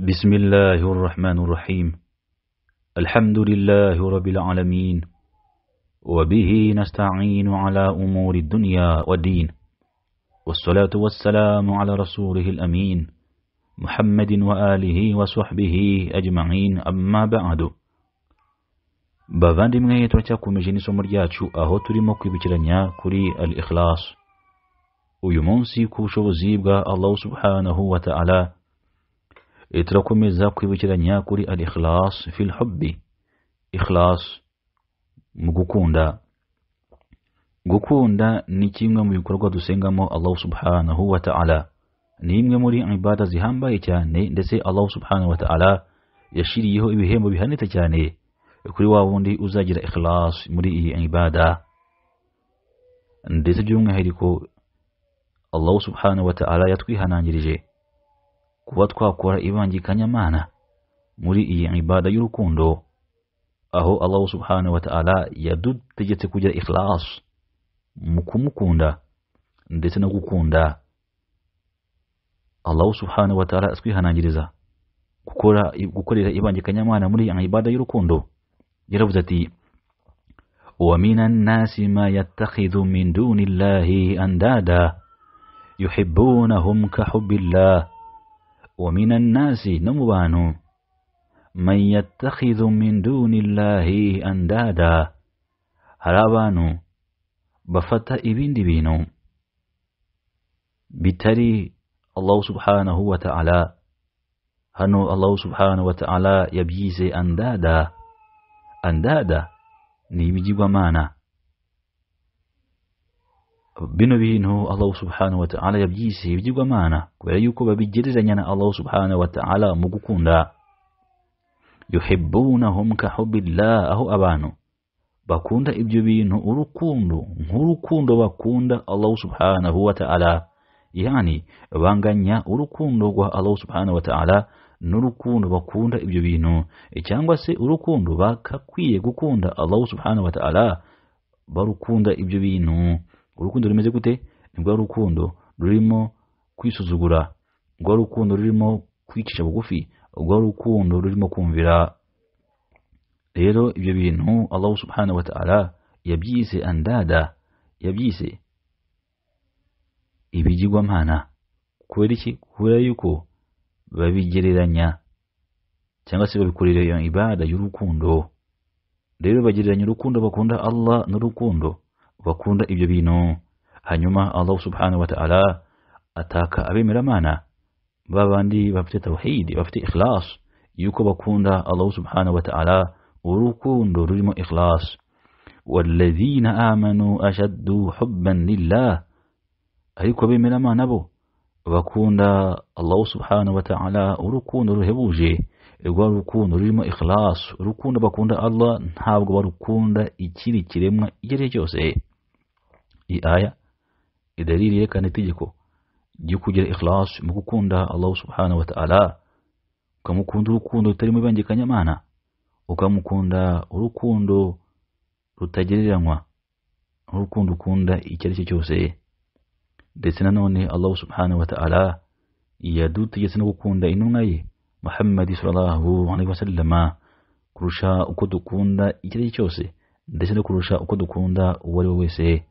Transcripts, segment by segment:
بسم الله الرحمن الرحيم الحمد لله رب العالمين وبه نستعين على أمور الدنيا والدين والصلاة والسلام على رسوله الأمين محمد وآله وصحبه أجمعين أما بعد بفاند من n'isomo ryacu aho turimo kwibukiranya kuri al-ikhlas uyu munsi ku bushobozi bwa Allah subhanahu wa ta'ala اتركو ميزا كوي بجرا نياكوري الإخلاص في الحب إخلاص مغوكوندا غوكوندا نيتيمغا ميكروغا دوسينغا مو الله سبحانه وتعالى نيمغا مولي عبادة زيهان باي تاني دسي الله سبحانه وتعالى يشيري يهو إبهيمو بيهاني تاني كوري واوندي أزاجر إخلاص مولي إي عبادة ndese jumwe hariko Allah subhanahu wa ta'ala yatwihananjirije kuba twakora mana muri iyi ibada y'urukundo aho Allah subhanahu wa ta'ala yadutegetse kugira ikhlas mu kumukunda ndetse no gukunda Allah subhanahu wa ta'ala atwihanangiriza gukora gukorera mana muri iyi ibada y'urukundo yaravuze ati ومن الناس ما يتخذ من دون الله أندادا يحبونهم كحب الله ومن الناس نمبانو من يتخذ من دون الله أندادا هرابانو بفتا إبن دبينو بتري الله سبحانه وتعالى هنو الله سبحانه وتعالى يبيزي أندادا أندادا نيمجي ومانا بنبين هو الله سبحانه وتعالى يبجيسه يبجيو معنا ويعيوكو ببجرزنينا الله سبحانه وتعالى مقوكون دا يحبونهم كحب الله أهو أبانو bakunda ibyo bintu urukundo nk'urukundo bakunda Allah subhanahu wa ta'ala yani banganya urukundu rwa Allah subhanahu wa ta'ala nurukundu wakunda ibyo bintu cyangwa se urukundo bakakwiye gukunda Allah subhanahu wa ta'ala barukunda ibyo urukundo rumeze gute nibwo ari urukundo rurimo kwisuzugura ubwo rukundo urukundo rurimo kwicisha bugufi ubwo rukundo rurimo kumvira rero ibyo bintu Allah subhanahu wa ta'ala yabyise andada yabyise ibigirwamana kubera iki kubera yuko babigereranya cyangwa se babikorera ibada y'urukundo rero bagereranya urukundo bakunda Allah n'urukundo bakunda ibyo bintu hanyuma allah subhanahu wa ta'ala ataka abemeramana mana bandi bafite tawhid bafite ikhlas yuko bakunda allah subhanahu wa ta'ala urukundo rurimo ikhlas والذين آمنوا أشد حبا لله ariko bemeramana bo bakunda allah subhanahu wa ta'ala urukundo ruhebuje rwa rukundo rurimo ikhlas urukundo bakunda allah ntabwo barukunda ikiri kiremwa icyo ari cyo i aya idalili yeka netegeko ryo kugira ikhlasu mu Allah subhanahu wa ta'ala ukamukunda urukundo rutari mu kanyamana uka mkunda rutagereranywa urukundo ukunda icyo kunda icharisha chose desina noni Allah subhanahu wa ta'ala iya no jesina kukunda inu Muhammad محمد صلى الله عليه وسلم كرشا icyo كوندا إجري جوسي ndetse كرشا kurusha كوندا dukunda uwo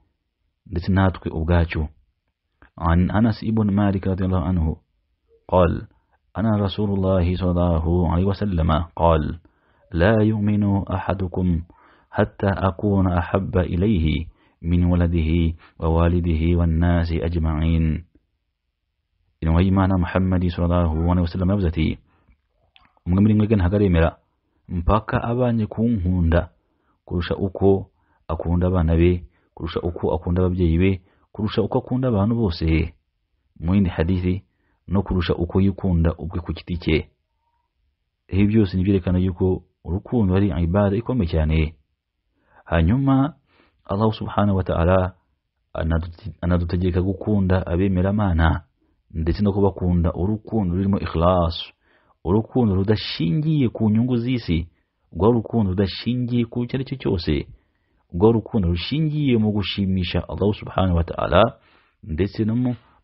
لتناتك أوغاتشو عن أنس ابن مالك رضي الله عنه قال أنا رسول الله صلى الله عليه وسلم قال لا يؤمن أحدكم حتى أكون أحب إليه من ولده ووالده والناس أجمعين إن ويمان محمد صلى الله عليه وسلم أبزتي مغمرين يبزتي umwemiri mwigana مباكا أبا نكون هوندا kurusha أكو أكون دبا نبي kurusha uko akunda ababyeyi be kurusha uko akunda abantu bose mu yindi hadithi no kurusha uko yikunda ubwe ku giti cye ibi byose ni byerekana yuko urukundo ari ibada ikomeye cyane hanyuma Allah subhanahu wa ta'ala anadutegeka gukunda abemeramana ndetse no kubakunda urukundo rurimo ikhlas urukundo rudashingiye ku nyungu z'isi rwa urukundo rudashingiye ku icyo ari cyo cyose urwo rukundo rushingiye mu gushimisha Allah subhanahu wa ta'ala ndetse no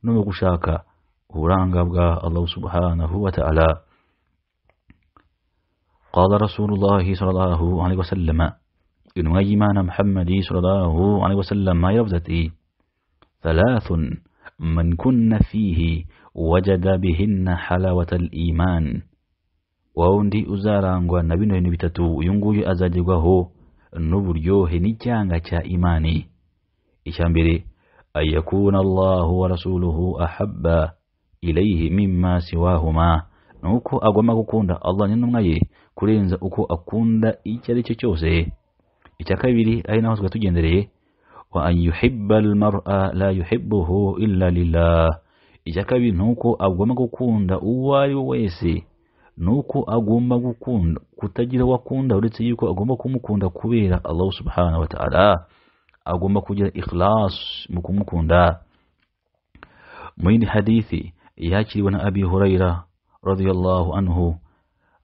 mu gushaka uburanga bwa Allah subhanahu wa ta'ala قال رسول الله صلى الله عليه وسلم intumwa y'imana muhammadi sallallahu alaihi wasallam yavuze ati thalathun man kunna fihi wajada bihinna halawata al-iman wawundi uzarangwa na bino bintu bitatu uyu nguyu azagerwaho n'uburyohe n'icyanga cya imani icya mbere ayakuna allahu wa rasuluhu ahabba ilayhi mimma siwahuma ni uko agomba gukunda allah n'intumwa ye kurenza uko akunda icyo ari cyo cyose icya kabiri ari naho twari tugendereye wa an yuhibba almar'a la yuhibbuhu illa lillah icya kabiri ni uko agomba gukunda uwo ari we wese nuko agomba gukunda kutagira wakunda uretse yuko agomba kumukunda kubera Allah subhanahu wa ta'ala agomba kugira ikhlas mu kumukunda mu yindi hadithi yakiriwe na Abi Hurairah radiyallahu anhu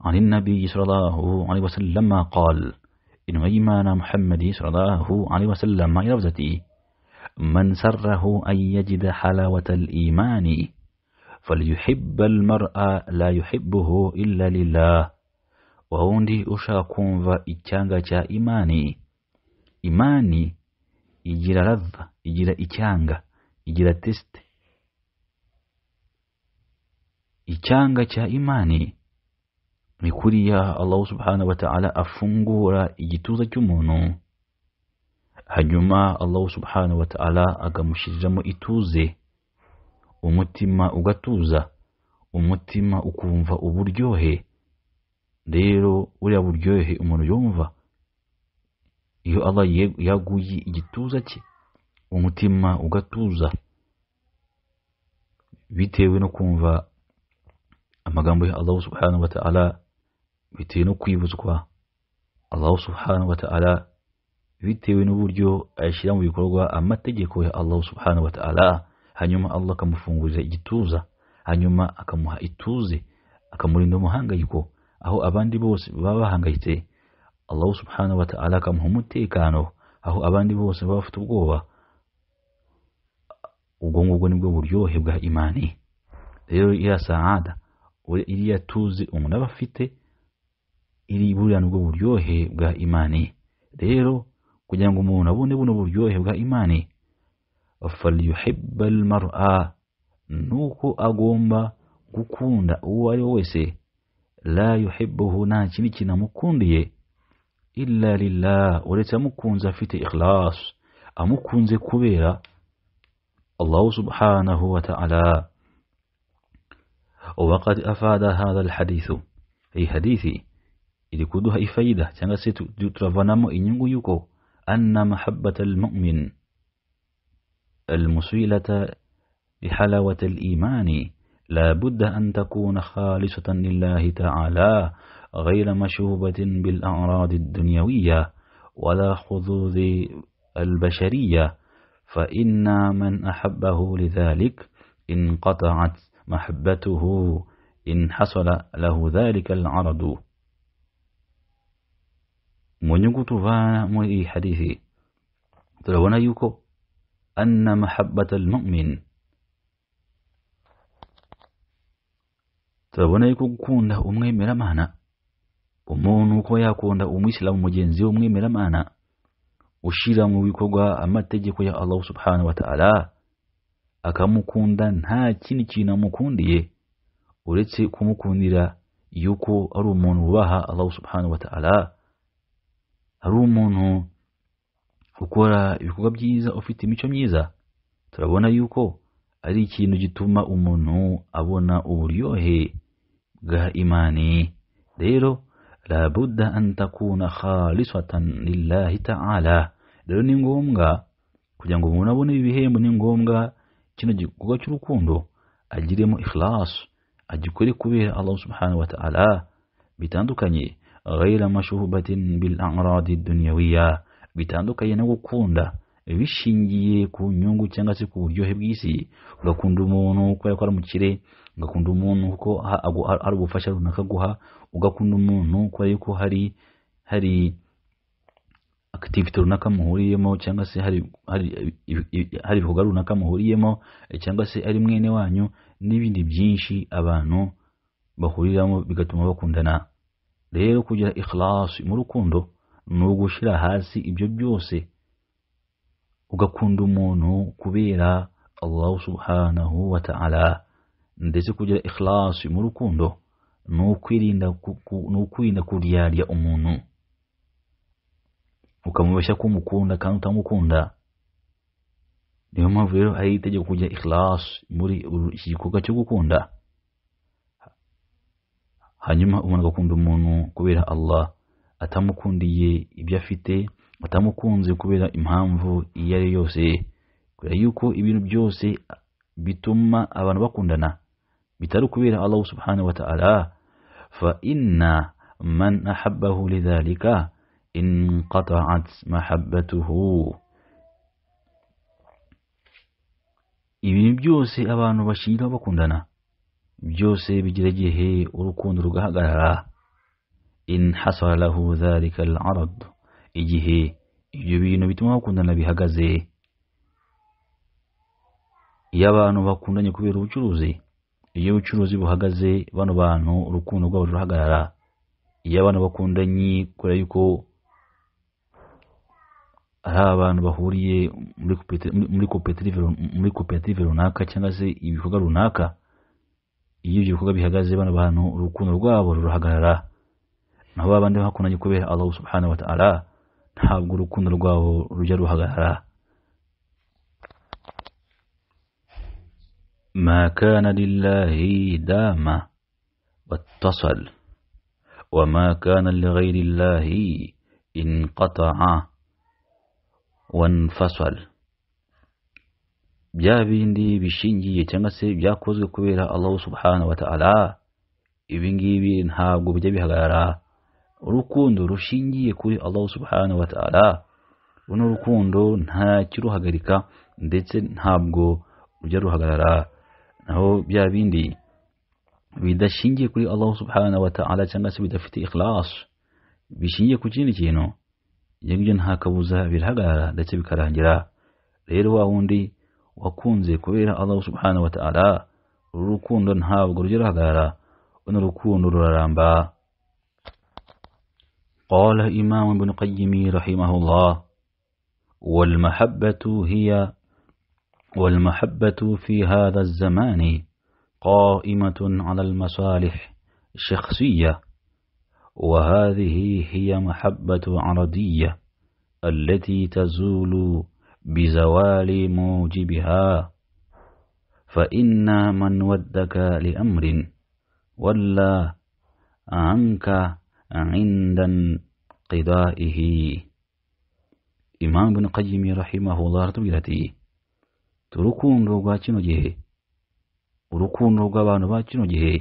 عن النبي صلى الله عليه وسلم قال إن إيمان محمد صلى الله عليه وسلم إلى من سره أن يجد حلاوة الإيمان فليحب المرأة لا يحبه إلا لله وهوندي أشا كونفا إتشانغا جا إيماني إيماني إجيرا رضا إجيرا إتشانغا إجيرا تست إتشانغا جا إيماني نكوريا الله سبحانه وتعالى أفنغورا إجيتوزا جمونو هجما الله سبحانه وتعالى أغمشجمو إتوزي umutima ugatuza umutima ukumva uburyohe rero buriya buryohe umuntu yumva iyo Allah yaguye igituza cye umutima ugatuza bitewe no kumva amagambo ya Allah subhanahu wa ta'ala bitewe no kwibuzwa Allah subhanahu wa ta'ala bitewe n'uburyo ashyira mu bikorwa amategeko ya Allah subhanahu wa ta'ala hanyuma allah akamufunguza igituza hanyuma akamuha ituze akamurinda umuhangayiko aho abandi bose baba bahangayitse allah subhanahu wa ta'ala akamuha umutekano aho abandi bose baba bafite ubwoba ubwo ngubwo nibwo buryohe bwa imani rero iriya saada iriya tuze umuntu aba afite iri buriya nibwo buryohe bwa imani rero kugira ngo umuntu abone buno buryohe bwa imani فليحب المرأة نوكو أغومبا كوكوندا ويوسي لا يحبه ناجنكنا مكوندي إلا لله ولتا مكونزا فيت إخلاص أمكونزا كبيرة الله سبحانه وتعالى وقد أفاد هذا الحديث أي حديثي إذا كدوها إفايدة تنسيت ترفنامو إنيو يوكو أن محبة المؤمن المسيلة لحلاوة الإيمان لا بد أن تكون خالصة لله تعالى غير مشوبة بالأعراض الدنيوية ولا خذوذ البشرية فإن من أحبه لذلك انقطعت محبته إن حصل له ذلك العرض من يقول kutuvaa mwe حديثي ترون أيكم أن محبة المؤمن turabona yuko gukunda umwemeramana umuntu uko yakunda umwisilamu mugenzi we umwemeramana ushyira mu bikorwa amategeko ya allah subhanahu wa ta'ala akamukunda nta kindi kintu amukundiye uretse kumukundira yuko ari umuntu wubaha allah subhanahu wa ta'ala ari umuntu gukora ibikorwa byiza ufite imico myiza turabona yuko ari ikintu gituma umuntu abona uburyohe bwa imani rero labuda antakuna khalisatan lillahi ta'ala rero ni ngombwa kugira ngo umuntu abone ibi bihembo ni ngombwa kino gikorwa cy'urukundo agiremo ikhlas agikore kubera Allah subhanahu wa ta'ala bitandukanye غير مشوبة بالأعراض الدنيوية bitandukanye no gukunda bishingiye ku nyungu cyangwa se ku buryohe bw'isi ugakunda umuntu kubera ko ari umukire ugakunda umuntu kuko hari ubufasha runaka aguha ugakunda umuntu kubera yuko hari hari akitivite runaka muhuriyemo cyangwa se hari ibikorwa runaka muhuriyemo eh, cyangwa se ari mwene wanyu n'ibindi byinshi abantu bahuriramo bigatuma bakundana rero kugira ikhlasi mu rukundo ni ugushira hasi ibyo byose ugakunda umuntu kubera Allah subhanahu wa ta'ala ndetse kugira ikhlasi mu rukundo ni ukwirinda kuryarya umuntu ukamubeshya ko umukunda kandi utamukunda niyo mpamvu rero hari itegeko kujya ikhlas muri iki gikorwa cyo gukunda hanyuma umuntu agakunda umuntu kubera Allah atamukundiye ibyo afite atamukunze kubera impamvu iyo ari yose kubera yuko ibintu byose bituma abantu bakundana bitari ukubera allahu subhanahu wa ta'ala fa inna man ahabbahu lidhalika inqata'at mahabbatuhu ibintu byose abantu bashinga bakundana byose bigira igihe urukundo rugahagarara in hasaralahu dhalika al igihe ibyo bintu bituma bakundana bihagaze iyo abantu bakundanye kubera ubucuruzi iyo ubucuruzi buhagaze bano bantu urukundo rwabo rurahagarara iyo abantu bakundanye kubera yuko ari abantu bahuriye muri koperative runaka cyangwa se ibikorwa runaka iyo ibyo bikorwa bihagaze bano bantu urukundo rwabo rurahagarara nabo babandi bakunanye kubera Allah subhanahu wa ta'ala ntabwo urukundo rwabo rujya ruhagarara ما كان لله داما واتصل وما كان لغير الله انقطع وانفصل bya bindi bishingiye cyangwa se byakozwe kubera Allah subhanahu wa ta'ala ibi ngibi ntabwo bijya bihagarara urukundo rushingiye kuri Allah subhanahu wa ta'ala runo rukundo ntakiruhagarika ndetse ntabwo rujya ruhagarara naho bya bindi bidashingiye kuri Allah subhanahu wa ta'ala cyangwa se bidafite ikhlas bishingiye ku kindi kintu ibyo ngibyo nta kabuza birahagarara ndetse bikarangira rero wa wundi wakunze kubera Allah subhanahu wa ta'ala uru rukundo ntabwo rujya ruhagarara runo rukundo ruraramba قال إمام ابن قيم رحمه الله والمحبة هي والمحبة في هذا الزمان قائمة على المصالح الشخصية وهذه هي محبة عرضية التي تزول بزوال موجبها فإن من ودك لأمر ولا عنك عند انقضائه imam ibn qayyim rahimahullah aratubwira ati turukundo rwa kino gihe urukundo rw'abantu ba kino gihe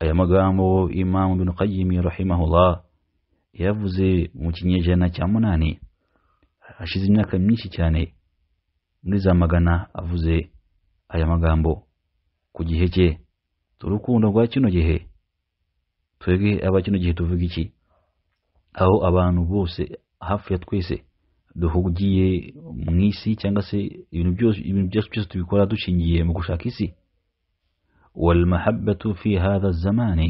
aya magambo imam ibn qayyim rahimahullah yavuze mu kinyejana cya munani hashize imyaka myinshi cyane muri za magana avuze aya magambo ku gihe cye turukundo rwa kino gihe twebwe aba kino gihe tuvuga iki aho abantu bose hafi ya twese duhugiye mu isi cyangwa se ibintu byose ibintu byose tubikora dushingiye mu gushaka isi والمحبة في هذا الزمان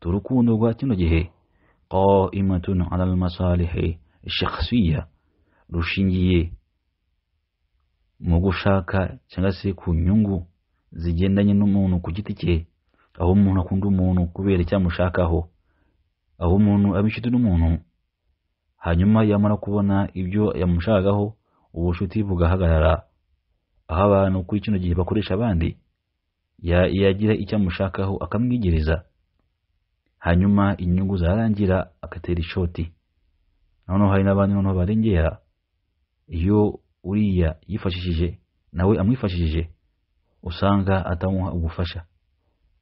تركون واتن جهه قائمة على المصالح الشخصية rushingiye mu gushaka cyangwa se ku nyungu zigendanye n'umuntu ku giti cye aho umuntu akunda umuntu kubera icyamushakaho aho umuntu aba inshuti n'umuntu hanyuma yamara kubona ibyo yamushakaho ubucuti bugahagarara aho abantu kuri kino gihe bakoresha abandi yagira icyo amushakaho akamwigiriza hanyuma inyungu zarangira agatera ishoti noneho hari n'abandi noneho barengera iyo uriya yifashishije nawe amwifashishije usanga atamuha ubufasha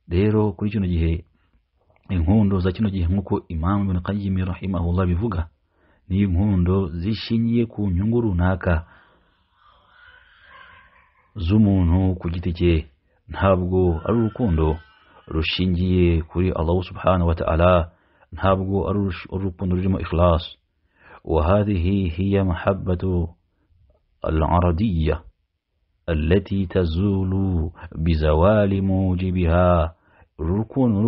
rero kuri kino gihe inkundo za kino gihe nk'uko imamu ibn qayyim rahimahullah bivuga ni inkundo zishingiye ku nyungu runaka z'umuntu ku giti cye ntabwo ari urukundo rushingiye kuri Allah subhanahu wa ta'ala ntabwo ari urukundo rurimo ikhlas وهذه هي محبة العرضية التي تزول بزوال موجبها uru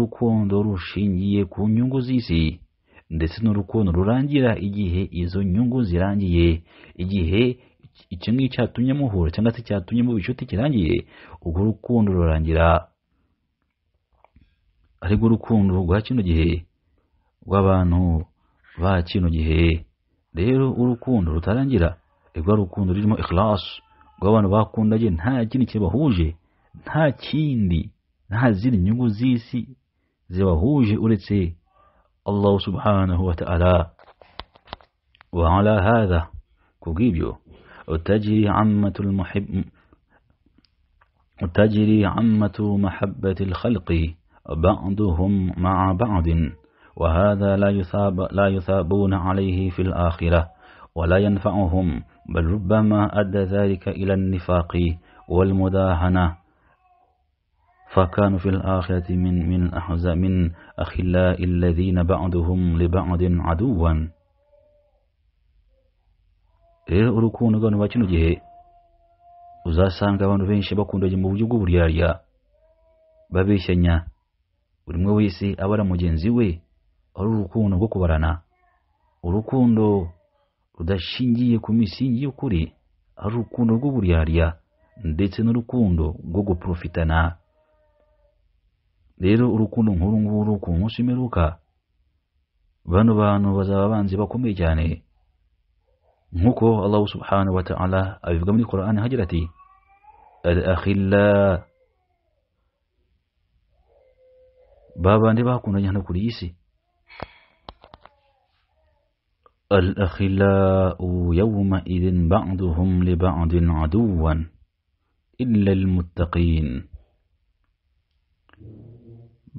rukundo rushingiye ku nyungu z'isi ndetse n'urukundo rurangira igihe izo nyungu zirangiye igihe iki ngiki cyatumye muhura cyangwa se cyatumye mu inshuti kirangiye urwo rukundo rurangira ariko urukundo rwa kino gihe rw'abantu ba kino gihe rero urukundo rutarangira rwa rukundo rurimo ikirasi rw'abantu bakundagiye nta kindi kibahuje nta kindi nta zindi nyungu z'isi zibahuje uretse Allah subhanahu wa ta'ala وعلى هذا كوجيبيو utajiri عمة almuhib وتجري عمة محبة الخلق بعضهم مع بعض وهذا لا يثاب لا يثابون عليه في الآخرة ولا ينفعهم بل ربما أدى ذلك إلى النفاق والمداهنة فكانوا في الآخرة من من أحز من أخلاء الذين بعضهم لبعض عدوا rero urukundo rw'abantu ba kino gihe uzasanga abantu benshi bakundanye mu buryo bw'uburyarya babeshyanya buri umwe wese abara mugenzi we ari urukundo rwo kubarana urukundo rudashingiye ku misingi y'ukuri ari urukundo rw'uburyarya ndetse n'urukundo rwo guporofitana rero urukundo nk'uru nguru ku munsi imperuka bano bantu bazaba banzi bakomeye cyane nk'uko Allah subhanahu wa ta'ala abivuga muri Qur'an hagira ati al-akhilla babandi bakundanye hano kuri isi الأخلاء li بعضهم aduwan illa al-muttaqin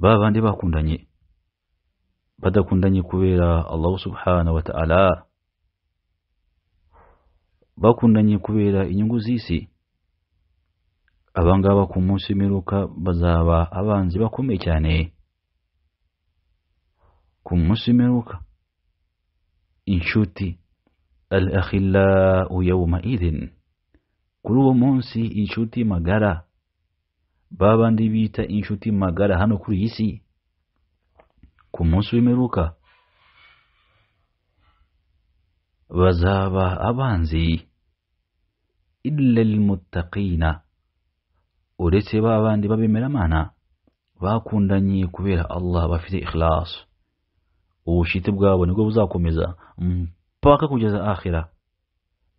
ba bakundanye badakundanye kubera Allah subhana wa ta'ala bakundanye kubera inyungu z'isi abangaba ku munsi w'imperuka bazaba abanzi bakomeye cyane ku munsi w'imperuka inshuti al akhillau yawma idhin kuri uwo munsi inshuti magara babandi bita inshuti magara hano kuri iyi si ku munsi w'imperuka bazaba abanzi illa lilmuttaqina uretse ba bandi babemeramana bakundanye kubera allah bafite ikhlas ubushite bwabo nibwo buzakomeza mpaka kugeza ahira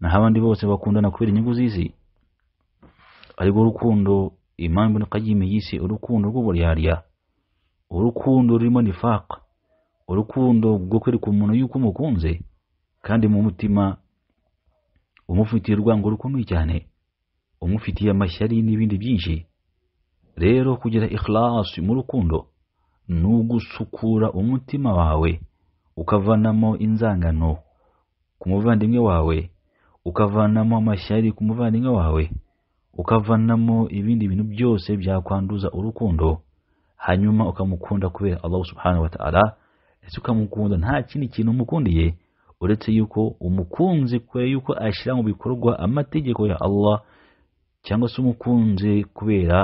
naho abandi bose bakundana kubera inyungu z'isi ariko urukundo imana ibona kagime yise urukundo rw'uburyarya urukundo rurimo nifaka urukundo rwo kwereka umuntu yuko umukunze kandi mu mutima umufitiye urwango rukomeye cyane umufitiye amashyari n'ibindi byinshi rero kugira ikhlasi mu rukundo ni ugusukura umutima wawe ukavanamo inzangano ku muvandimwe wawe ukavanamo amashyari ku muvandimwe wawe ukavanamo ibindi bintu byose byakwanduza urukundo hanyuma ukamukunda kubera Allah subhanahu wa ta'ala ese ukamukunda nta kindi kintu umukundiye uretse yuko umukunzi kubera yuko ashyira mu bikorwa amategeko ya Allah cyangwa se umukunzi kubera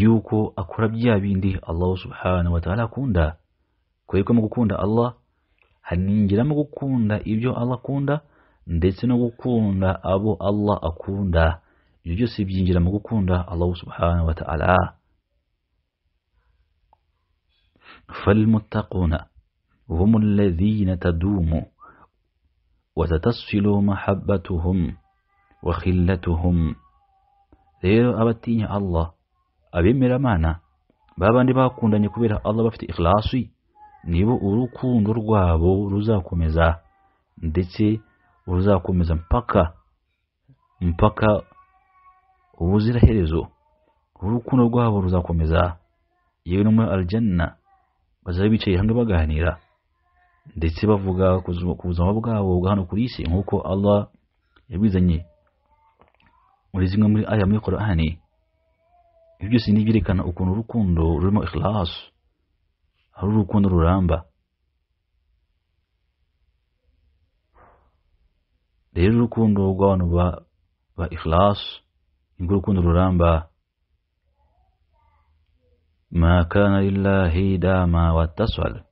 yuko akora bya bindi Allah subhanahu wa ta'ala akunda kubera ko mu gukunda Allah haningiramo gukunda ibyo Allah akunda ndetse no gukunda abo Allah akunda ibyo byose byinjira mu gukunda Allah subhanahu wa ta'ala فالمتقون هم الذين تدوم وتتصل محبتهم وخلتهم rero abatinya Allah abemera Imana babandi bakundanye kubera Allah bafite ikhlasi nibo urukundo rwabo ruzakomeza ndetse ruzakomeza mpaka mpaka ubuziraherezo urukundo rwabo ruzakomeza yewe no muri arijana bazaba bicaye hamwe baganira ndetse bavuga ku buzima bwabo bwa hano ku isi nk'uko Allah yabizanye muri zimwe muri aya muri Qur'ani ibyo byose ni ibyerekana ukuntu urukundo rurimo ikhlasu ari urukundo ruramba rero rw'abantu ba ikhlasi nibwo rukundo ruramba ma kana lillahi dama watasal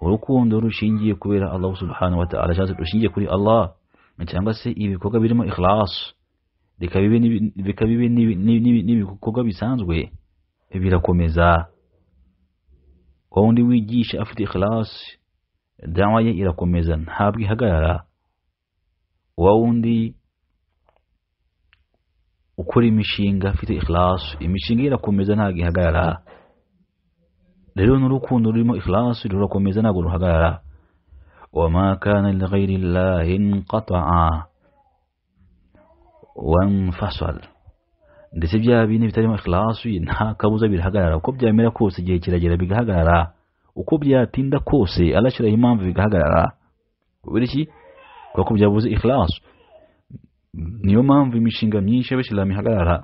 urukundo rushingiye kubera Allah subhanahu wa ta'ala cyangwa rushingiye kuri Allah cyangwa se ibikorwa birimo ikhlas bikabibe bikabibe n'ibikorwa bisanzwe birakomeza wowe undi wigisha afite ikhlas dawa ye irakomeza ntabwo ihagarara wa wundi ukora imishinga afite ikhlasu imishinga irakomeza ntabwo ihagarara rero n'urukundo rurimo ikhlasu rurakomeza ntabwo ruhagarara وما كان لغير الله انقطع وانفصل ndetse bya bine bitarimo ikhlasu nta kabuza birahagarara uko byamera kose igihe kiragera bigahagarara uko byatinda kose alashyiraho impamvu bigahagarara kubera iki kuko byabuze ikirasi niyo mpamvu imishinga myinshi y'abashyirahamwe ihagarara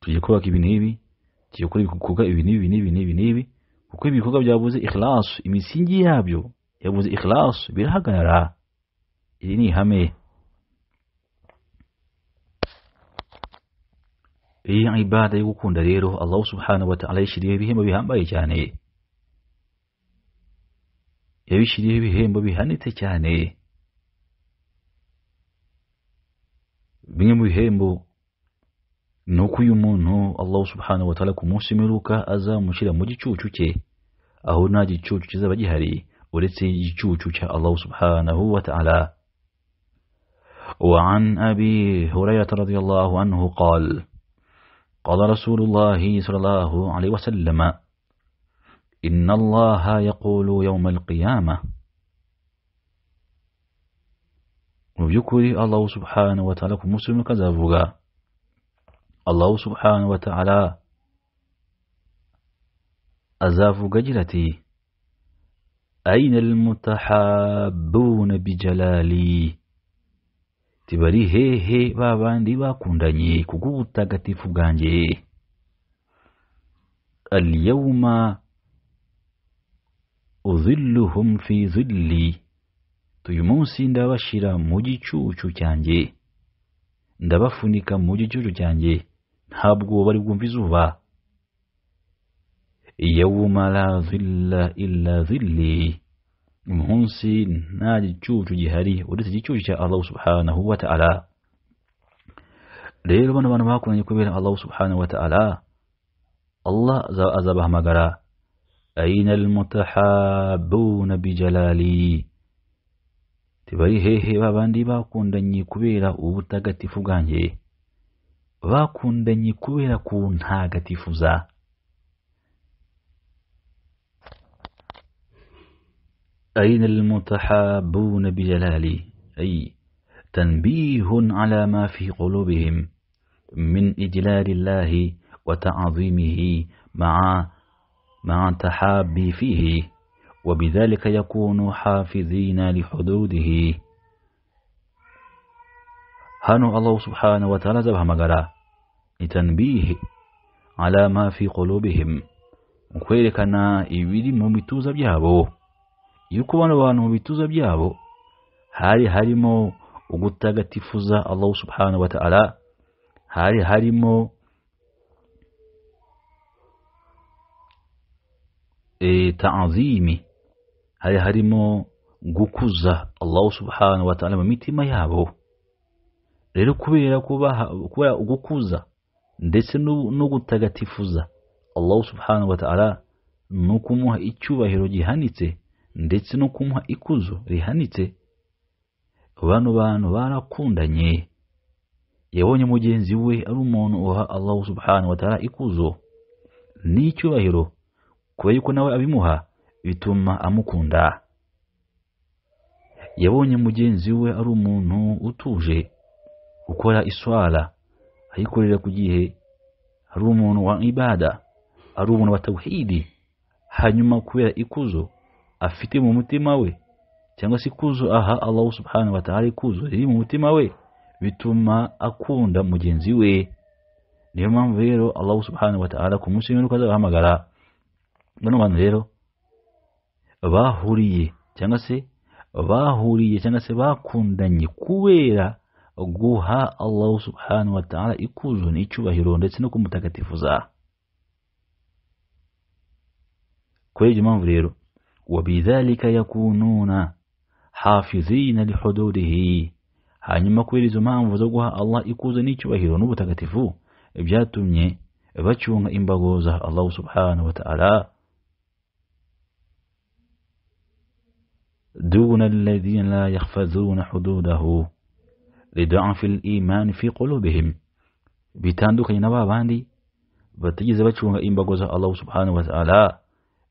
tugiye kubaka ibi n'ibi tugiye gukora ibikorwa ibi n'ibi n'ibi n'ibi n'ibi kuko ibikorwa byabuze ikirasi imisingi yabyo yabuze ikirasi birahagarara iri ni ihame iyi ibada yo gukunda rero Allah subhanahu wa ta'ala yashyiriyeho ibihembo bihambaye cyane yabishyiriyeho ibihembo bihanitse cyane bimwe mu bihembo ni uko uyu muntu allah subhanahu wa ta'ala ku munsi w'imperuka azamushyira mu gicucu cye aho nta gicucu kizaba gihari uretse igicucu cya allah subhanahu wa ta'ala وعن أبي هريرة رضي الله عنه قال قال رسول الله صلى الله عليه وسلم إن الله يقول يوم القيامة by'ukuri Allah subhanahu wa ta'ala ku munsi w'imperuka azavuga subhanahu wa ta'ala azavuga agira ati aina almutahabuna bijalali tibari hehe ba bandi bakundanye kugutagatifu bwanje bwanjye alyawma udhilluhum fi dhilli uyu ndabashyira mu gicucu cyanjye ndabafunika mu gicucu cyanjye ntabwo bari bwumva izuba yawma la zilla illa zilli umunsi nta gicucu gihari uretse igicucu cya Allah subhanahu wa ta'ala rero bano bantu bakoranye kubera Allah subhanahu wa ta'ala Allah azabahamagara aina al-mutahabuna almutahabuna bijalali tibari hehe babandi bakundanye kubera ubutagatifu bwanjye bakundanye kubera ku ntagatifu kuntagatifuza أين المتحابون بجلالي أي تنبيه على ما في قلوبهم من إجلال الله وتعظيمه مع مع تحابي فيه وبذلك يكونوا حافظين لحدوده هانو الله سبحانه وتعالى زبها مغرا لتنبيه على ما في قلوبهم مخيري كانا يويدي مميتو زبيابو يكوان وانو مميتو زبيابو هاري هاري مو وغتاق تفوزة الله سبحانه وتعالى هاري هاري مو إيه تعظيمي hari harimo gukuza allahu subhanahu wa ta'ala mu mitima yabo rero kubera kubera gukuza ndetse no gutagatifuza allahu subhanahu wa ta'ala ni ukumuha icyubahiro gihanitse ndetse no kumuha ikuzo rihanitse bano bantu barakundanye yabonye mugenzi we ari umuntu uha allahu subhanahu wa ta'ala ikuzo n'icyubahiro kubera yuko nawe abimuha bituma amukunda yabonye mugenzi we ari umuntu utuje ukora iswara ayikorera ku gihe ari umuntu wa ibada ari umuntu wa hanyuma kubera ikuzo afite mu mutima we cyangwa se ikuzo aha Allah subhanahu wa ta'ala ikuzo riri mu mutima we bituma akunda mugenzi we niyo mpamvu rero Allah subhanahu wa ta'ala ku munsi w'imperuka azabahamagara bano bantu rero bahuriye cyangwa se bahuriye cyangwa se bakundanye kubera guha Allah subhanahu wa ta'ala ikuzo n'icyubahiro ndetse no kumutagatifuza kubera iyo mpamvu rero wabidhalika yakununa hafizina lihududihi hanyuma kubera izo mpamvu zo guha Allah ikuzo n'icyubahiro n'ubutagatifu byatumye bacunga imbago za Allah subhanahu wa ta'ala دون الذين لا يخفزون حدوده لضعف الإيمان في قلوبهم بيتان خي نبا باندي بتجي زبچو ايم بغوزا الله سبحانه وتعالى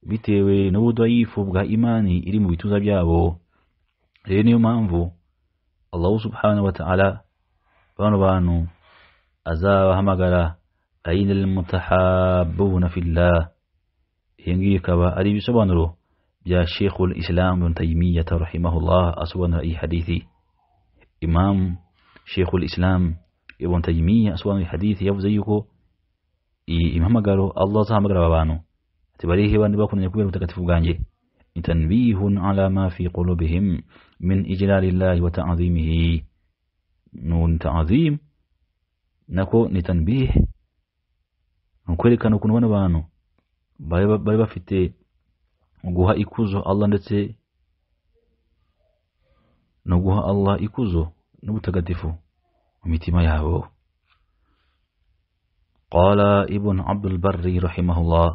بتيوي نو ضعيف بغا إيماني إلي مبتو زبيابو رينيو مانفو الله سبحانه وتعالى فانوانو أزا وهم غلا أين المتحابون في الله ينجيكا با أريب سبانرو يا شيخ الإسلام ابن تيمية رحمه الله أسوان رأي حديثي إمام شيخ الإسلام ابن تيمية أسوان رأي حديثي يفزيكو إمام قالوا الله صحى مقرب بانو تبريه وان باكنا يكون متكتفو بانجي تنبيه على ما في قلوبهم من إجلال الله وتعظيمه نون تعظيم نكو نتنبيه نكوير كانو نكون وانا بانو بايبا فيتي guha ikuzo allah ndetse no guha allah ikuzo n'ubutagatifu mu mitima yabo قال ابن عبد البر رحمه الله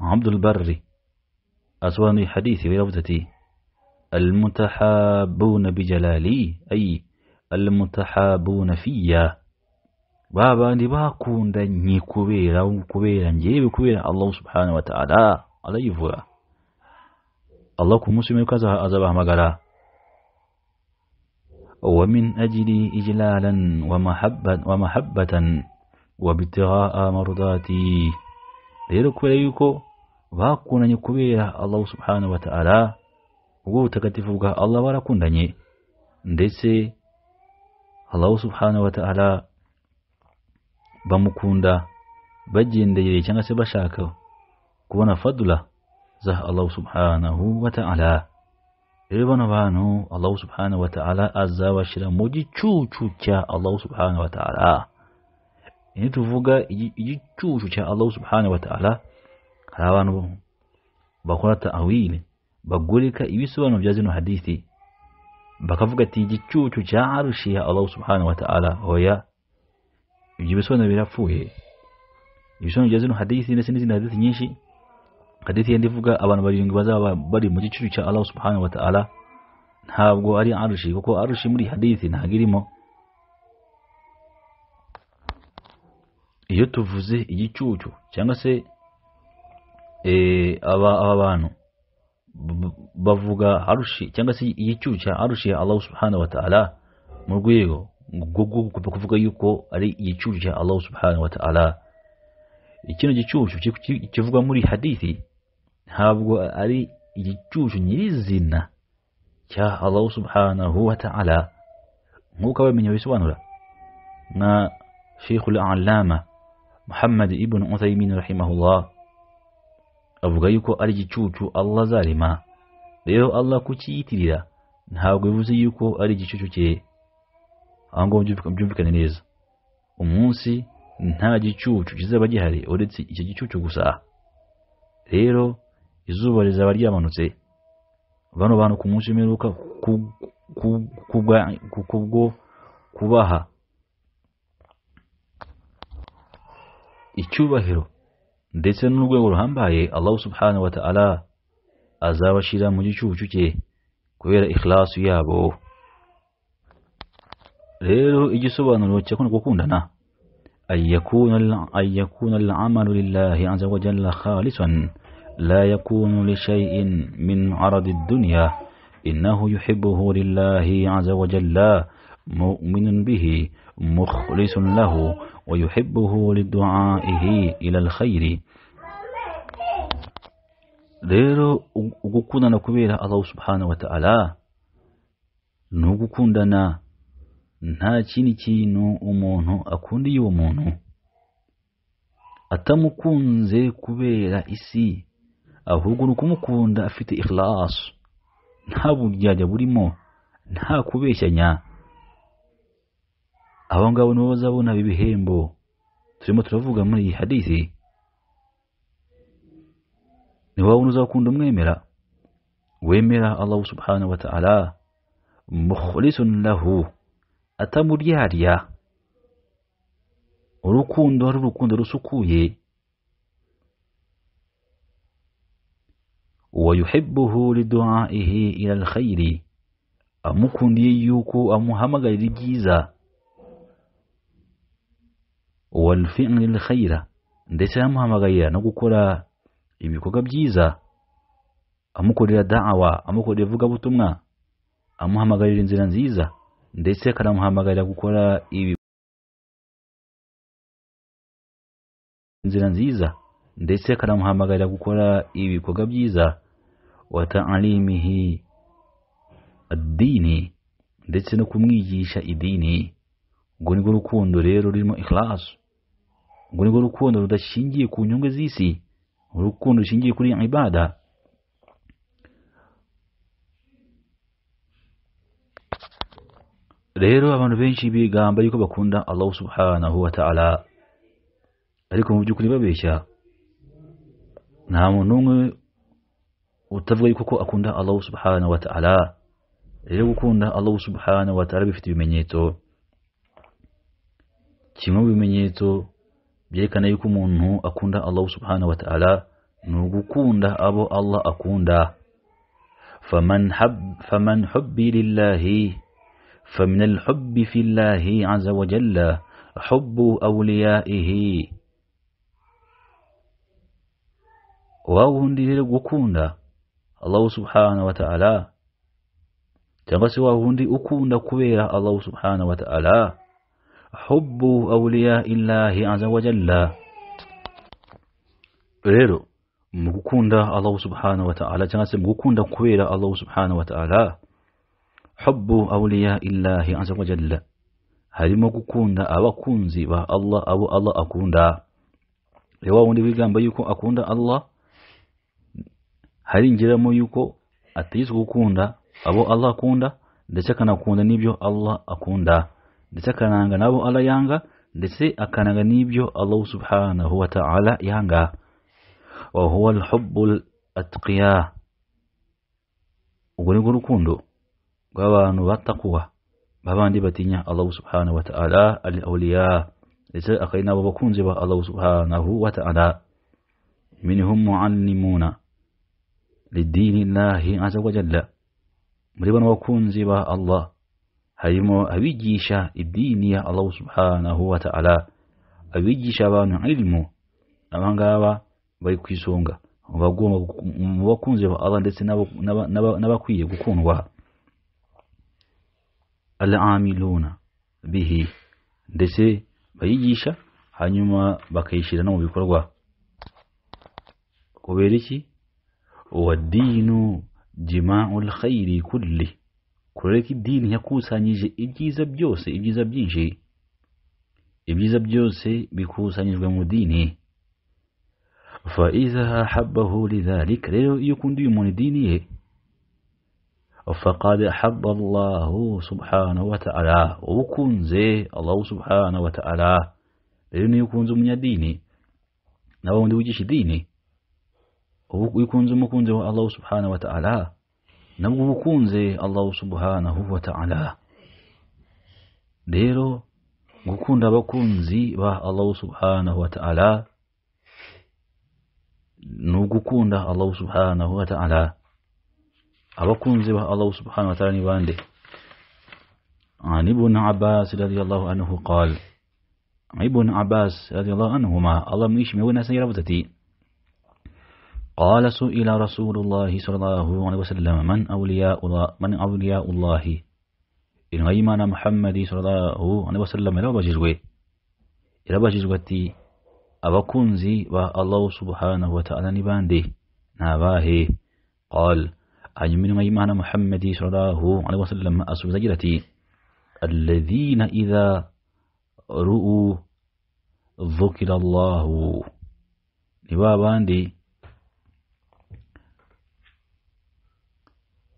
عبد البر أسواني حديثي بربدتي المتحابون بجلالي أي المتحابون فيا babandi bakunda nyi kubera kubera njyewe kubera Allah subhanahu wa ta'ala arayivura Allah ku munsi w'imperuka azabahamagara ومن أجل إجلالا ومحبة, ومحبة وابتغاء مرضاتي rero kubera yuko bakundanye kubera Allah subhanahu wa ta'ala ubwo butagatifu bwa Allah barakundanye ndetse Allah subhanahu wa ta'ala bamukunda bagendeye cyangwa se bashaka kubona fadula za Allah subhanahu wa ta'ala rero bano bantu Allah subhanahu wa ta'ala shira mu gicucu cya Allah subhanahu wa ta'ala ni tuvuga igicucu cya Allah subhanahu wa ta'ala hari abantu bakora ta'awili bagurika ibisobanuro bya zino hadithi bakavuga ati igicucu cya arushi ya Allah subhanahu wa ta'ala hoya ibyo bisobanuro birapfuye ibisobanuro bya zino hadithi ndetse n'izindi hadithi nyinshi hadithi yenda ivuga abantu barindwi bazaba bari mu gicucu cya Allah subhanahu wa ta'ala ntabwo ari arushi kuko arushi muri hadithi ntabwo irimo iyo tuvuze igicucu cyangwa se aba bantu bavuga arushi cyangwa se igicucu cya arushi ya Allah subhanahu wa ta'ala mu rwego ubwo kuvuga yuko ari igicucu cya Allah subhanahu wa ta'ala ikino gicucu kivuga muri hadithi ntabwo ari igicucu nyirizina cya Allah subhanahu wa ta'ala nk'uko abamenya bisobanura na Sheikh al-Allama Muhammad ibn Uthaymin rahimahullah avuga yuko ari igicucu Allah azarema rero Allah kukiyitirira ntabwo bivuze yuko ari igicucu cye aho ngaho byumvikane neza umunsi nta gicucu kizaba gihari uretse icyo gicucu gusa rero izuba rizaba ryamanutse bano bantu ku munsi w'imperuka kubwo kubaha icyubahiro ndetse n'urwego ruhambaye Allah subhanahu wa ta'ala azabashyira mu gicucu cye kubera ikhlasu yabo rero igisobanuro cyo gukundana أن يكون العمل لله عز وجل خالصا لا يكون لشيء من عرض الدنيا إنه يحبه لله عز وجل مؤمن به مخلص له ويحبه لدعائه إلى الخير rero ugukundana kubera allahu subhanahu wa ta'ala ni ugukundana nta kindi kintu umuntu akunda iyo uwo muntu atamukunze kubera isi ahubwo ni ukumukunda afite ikhlasu nta buryarya burimo nta kubeshyanya abo ngabo nibo bazabona ibihembo turimo turavuga muri iyi hadisi ni wowe uzakunda umwemera wemera allahu subhanahu wa ta'ala mukhlisun lahu atamuryarya urukundo hari urukundo rusukuye wayuhibbuhu liduaihi ila alkhairi amukundiye yuko amuhamagarira ibyiza walfi'li alkhaira ndetse yamuhamagarira no gukora ibikorwa byiza amukorera da'awa amukorera ivugabutumwa amuhamagarira inzira nziza ndetse akanamuhamagarira gukora ibi inzira nziza ndetse akanamuhamagarira gukora ibikorwa byiza wa ta'alimihi ndetse no kumwigisha idini ngo nibwo rukundo rero rurimo ikhlas ngo nibwo rukundo rudashingiye ku nyungu z'isi urukundo rushingiye kuri ibada rero abantu benshi bigamba yuko bakunda Allah subhanahu wa ta'ala ariko mu by'ukuri babeshya nta muntu umwe utavuga yuko ko akunda Allah subhanahu wa ta'ala rero gukunda Allah subhanahu wa ta'ala bifite ibimenyetso kimwe mu bimenyetso byerekana yuko umuntu akunda Allah subhanahu wa ta'ala ni ugukunda abo Allah akunda فمن حب فمن حبي لله فمن الحب في الله عز وجل حب أوليائه وهو هندي لقوكونا الله سبحانه وتعالى تغسوا هندي أكونا كبيرة الله سبحانه وتعالى حب أولياء الله عز وجل ريرو مقوكونا الله سبحانه وتعالى تغسوا مقوكونا كبيرة الله سبحانه وتعالى hubbu awliya illahi aza wajalla harimo gukunda abakunzi ba Allah abo Allah akunda ewa wundi bigamba yuko akunda Allah ngiramo yuko atizwe gukunda abo Allah akunda ndetse akanakunda n'ibyo Allah akunda ndetse akananga nabo Allah yanga ndetse akananga n'ibyo Allah subhanahu wa ta'ala yanga wa huwa al-hubbu al-atqiya ubwo ni gw'abantu battakuwa babandi batinya allahu subhanahu wataala al awliya ndetse akari nabo bakunzi ba allahu subhanahu wataala minhum muallimuna lidini llahi aza wajalla muri bano bakunzi ba allah harimo abigisha idini ya allahu subhanahu wataala abigisha abantu ilimu abangaba bari ku isonga bagomba mu bakunzi ba allah ndetse n'abakwiye gukundwa al'amiluna bihi ndetse bayigisha hanyuma bakayishyira no mu bikorwa kubera iki uwadinu jima'ul khayri kulli kureki dini idini yakusanyije ibyiza byose ibyiza byinshi ibyiza byose bikusanyijwe mu dini fa iza habaho rizarika rero iyo ukunda uyu فقد حب الله سبحانه وتعالى وكن زي الله سبحانه وتعالى لأنه يكون زمن ديني نوع من وجيش ديني ويكون زم يكون زم الله سبحانه وتعالى نوع يكون زي الله سبحانه وتعالى ديرو يكون دابا يكون زي الله سبحانه وتعالى نوع يكون الله سبحانه وتعالى abakunzi ba Allah subhanahu wa ta'ala ni bande عن ابن عباس رضي الله عنه قال ابن عباس رضي الله عنهما الله ميش ميونا سيربتتي قال سئل رسول الله صلى الله عليه وسلم من أولياء الله من أولياء الله إن غيمان محمد صلى الله عليه وسلم لا بجزوي لا بجزوتي أبكون زي الله سبحانه وتعالى نباندي نباهي قال أجمن ما يمعنى محمد صلى الله عليه وسلم أسو زجرتي الذين إذا رؤوا ذكر الله نبابان دي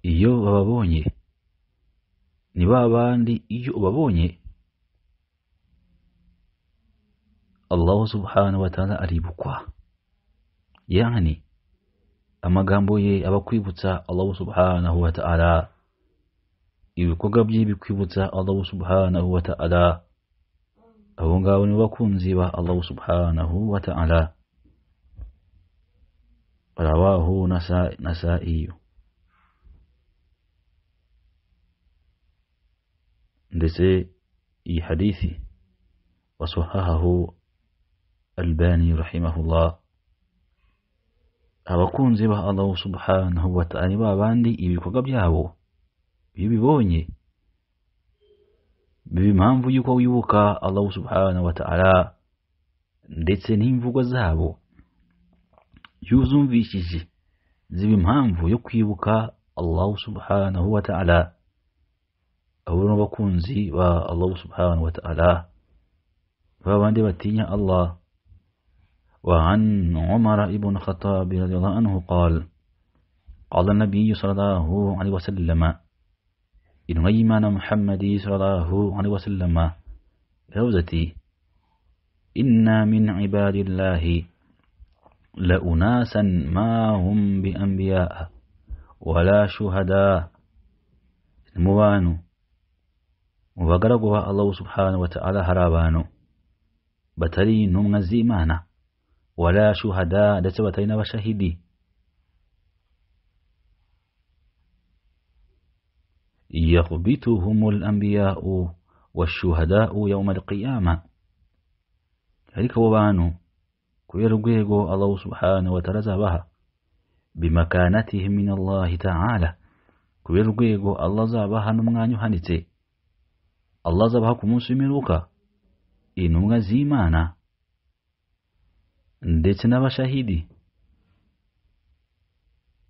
iyo bababonye ni babandi iyo ubabonye Allah subhanahu wa ta'ala ari bukwa yani amagambo ye aba akwibutsa subhanahu wa ta'ala ibikorwa bye bikwibutsa Allah subhanahu wa ta'ala abo ngabo ni bakunzi ba Allah subhanahu wa ta'ala rawahu nasa'iyu ndese i hadithi الباني رحمه rahimahullah abakunzi ba Allah subhanahu wa ta'ala babandi ibikorwa byabo iyo bibonye biba impamvu y'uko wibuka Allah subhanahu wa ta'ala ndetse n'imvugo zabo iyo uzumvishije ziba impamvu yo kwibuka Allah subhanahu wa ta'ala abo ni ba Allah subhanahu wa ta'ala babandi batinya Allah وعن عمر بن الخطاب رضي الله عنه قال قال النبي صلى الله عليه وسلم إن غيمان محمد صلى الله عليه وسلم روزتي إنا من عباد الله لأناسا ما هم بأنبياء ولا شهداء موانو وغرقها الله سبحانه وتعالى هرابانو بتري نمغزي مانا ولا شهداء دسوتين وشهدي يغبتهم الأنبياء والشهداء يوم القيامة هيك وبانو كيرغيغو الله سبحانه وتعالى بها بمكانتهم من الله تعالى كيرغيغو الله زابها نمغانيو هانيتي الله زابها كموسي ملوكا إنو زيمانا ndetse n'abashahidi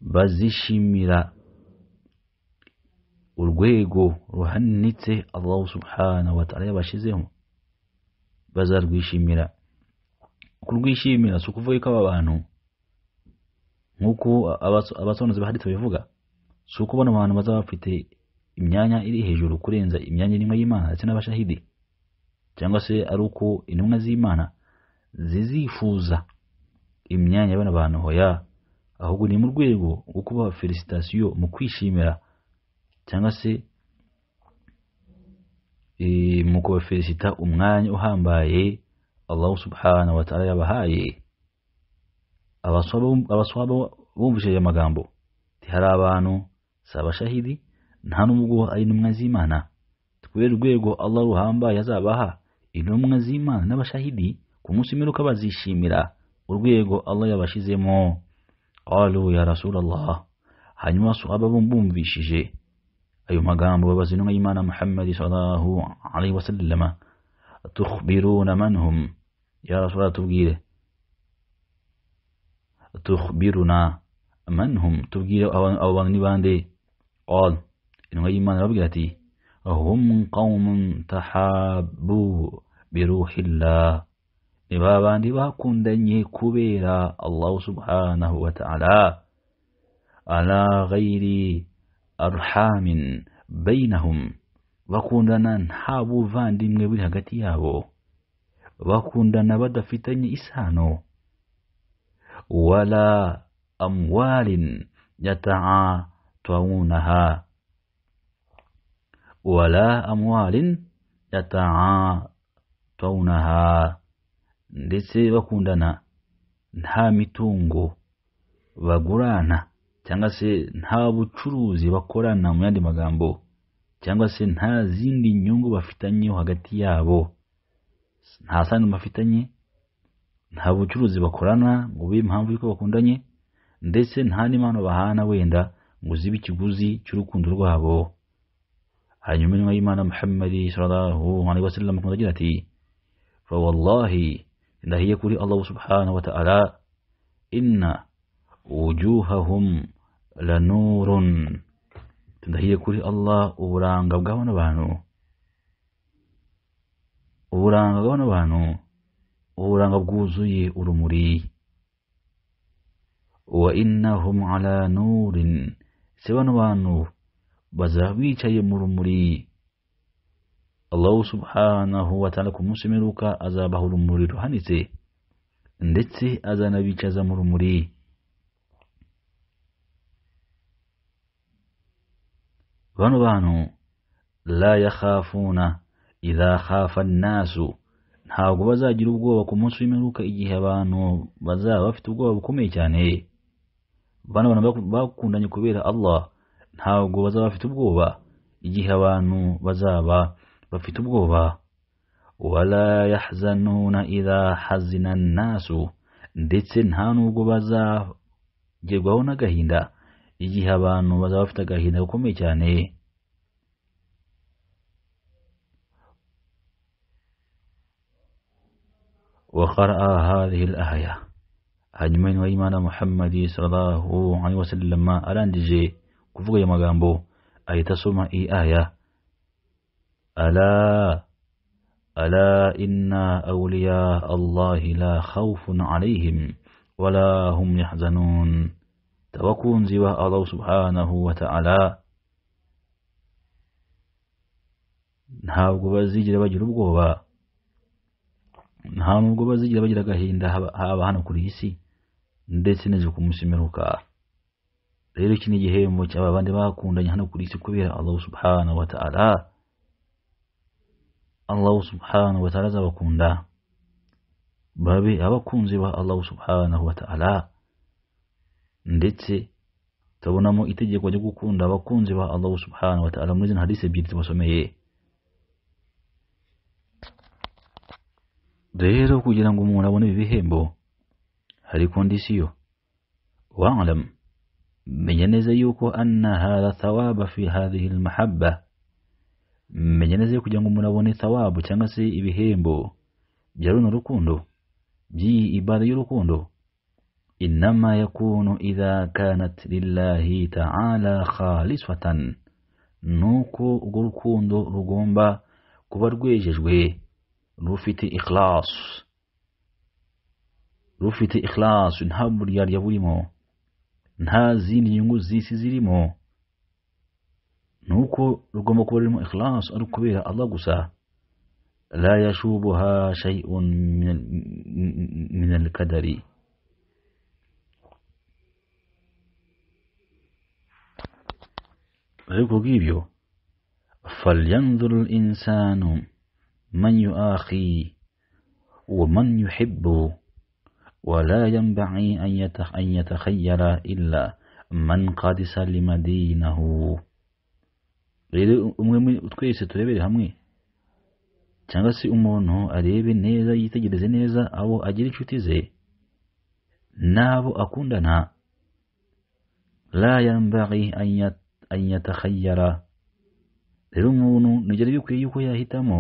bazishimira urwego ruhanitse Allah subhanahu wa ta'ala yabashyizeho bazarwishimira kurwishimira si ukuvuga ko aba bantu nk'uko abasobanuzi ba haditha bivuga si uko abantu bazaba bafite imyanya iri hejuru kurenza imyanya irimo y'Imana ndetse n'abashahidi cyangwa se ari uko intumwa z'Imana zizifuza imyanya bano bantu hoya ahubwo ni mu rwego rwo kubaha felicitasiyo mu kwishimira cyangwa se e, mu kubafelicita umwanya uhambaye allahu subhana wa ta'ala yabahaye abaswaba bumvise aya hari abantu si abashahidi nta n'ubwo ari intumwa z'imana kubera urwego allah ruhambaye azabaha intumwa z'imana n'abashahidi kumusi miluka mperuka bazishimira urwego Allah yabashizemo alu ya rasul rasulullah hanyuma sahaba bumvishije ayo magambo babaza intumwa y'Imana Muhammad sallallahu alaihi wasallam tukhbiruna manhum ya rasul tubwire tukhbiruna manhum tubwire abo bantu ni bande qal intumwa y'Imana irabwira ati قوم تحابوا بروح الله nibaabandi bakundanye kubera allahu subhanahu wa taala ala ghairi arhamin bainahum bakundana nta buvandimwe buri hagati yabo bakundana badafitanye isano wala amwalin yataatawunaha wala amwalin yataatawunaha ndetse bakundana nta mitungo bagurana cyangwa se nta bucuruzi bakorana mu yandi magambo cyangwa se nta zindi nyungu bafitanye hagati yabo nta sano bafitanye nta bucuruzi bakorana ngo bube impamvu y'uko bakundanye ndetse nta n'impano bahana wenda ngo zibe ikiguzi cy'urukundo rwabo hanyuma intumwa y'imana muhammadi sallallahu alaihi wasallam agira ati fawallahi لهي كري الله سبحانه وتعالى إن وجوههم لنور لهي كري الله أوران غوغاونا بانو أوران غوغاونا بانو أوران غوغوزوي أرموري وإنهم على نور سوى نوانو بزاوي شاي allahu subhanahu wa ta'ala ku munsi w'imperuka azabaha urumuri ruhanitse ndetse azanabicaza mu rumuri bano bantu la yakhafuna idha nasu annasu ntabwo bazagira ubwoba ku munsi w'imperuka igihe abantu bazaba bafite ubwoba bukomeye cyane bano bantu bakundanye kubera Allah ntabwo bazaba bafite ubwoba igihe abantu bazaba bafite ubwoba wala yahzanuna idha hazina nasu ndetse nta nubwo bazagerwaho n'agahinda igihe abantu bazaba bafite agahinda gakomeye cyane وقرأ هذه الآية hanyuma intumwa y'imana muhammadi sallallahu alaihi wasallam arangije kuvuga ayo magambo ahita asoma iyi aya ألا ألا إنا أولياء الله لا خوف عليهم ولا هم يحزنون توكون زوا الله سبحانه وتعالى ntabwo bazigera bagira ubwoba nta nubwo bazigera bagira agahinda haba hano kuri iyi si ndetse neza kumusimeruka rero iki ni igihembo cy'aba bandi bakundanye hano kuri iyi si kubera Allah subhanahu wa ta'ala الله سبحانه وتعالى ta'ala zabakunda babe abakunzi ba Allah subhanahu wa ta'ala ndetse tabonamo itegeko ryo gukunda abakunzi ba Allah subhanahu wa ta'ala muri zino hadisi ebyiri tubasomeye rero kugira ngo umuntu abone ibi bihembo hari kondisiyo wa'lam menya neza yuko anna hadha thawaba fi hadhihi al-mahabba menya neza kugira ngo umuntu abone thawabu cyangwa se ibihembo bya runo rukundo by'iyi ibada y'urukundo inama ya idha kanat lillahi ta'ala khalisatan nuko urwo rukundo rugomba kuba rwejejwe rufite ikhlas rufite ikhlas nta buryarya burimo nta zindi nyungu z'isi zirimo نوكو رقم كبير المو إخلاص أركبيها الله قسا لا يشوبها شيء من من الكدري ريكو جيبيو فلينظر الإنسان من يؤاخي ومن يحب ولا ينبغي أن يتخيل إلا من قد سلم دينه rero umwe muri twese turebere hamwe cyangwa se umuntu arebe neza yitegereze neza abo agira inshuti ze n'abo akundana la yambari anyatakhayara rero umuntu ntigera bikwiye yuko yahitamo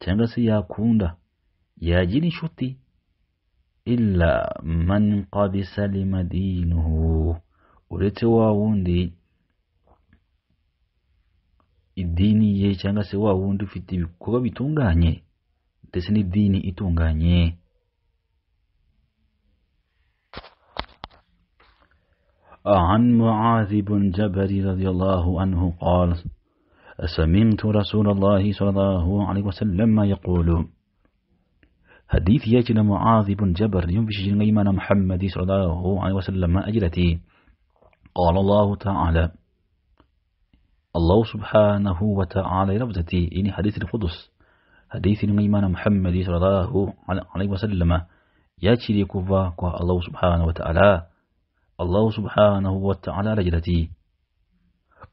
cyangwa se yakunda yagira inshuti illa man qad salima uretse wa wundi idini ye cyangwa se wa wundi ufite ibikorwa bitunganye ndetse n'idini itunganye عن معاذ بن جبل رضي الله عنه قال سمعت رسول الله صلى الله عليه وسلم يقول حديث يجن معاذ بن جبر ينفشج غيمان محمد صلى الله عليه وسلم أجرتي قال الله تعالى الله سبحانه وتعالى يربتتي إني حديث القدس حديث ميمان محمد صلى الله عليه وسلم ياتي لكفا الله سبحانه وتعالى الله سبحانه وتعالى رجلتي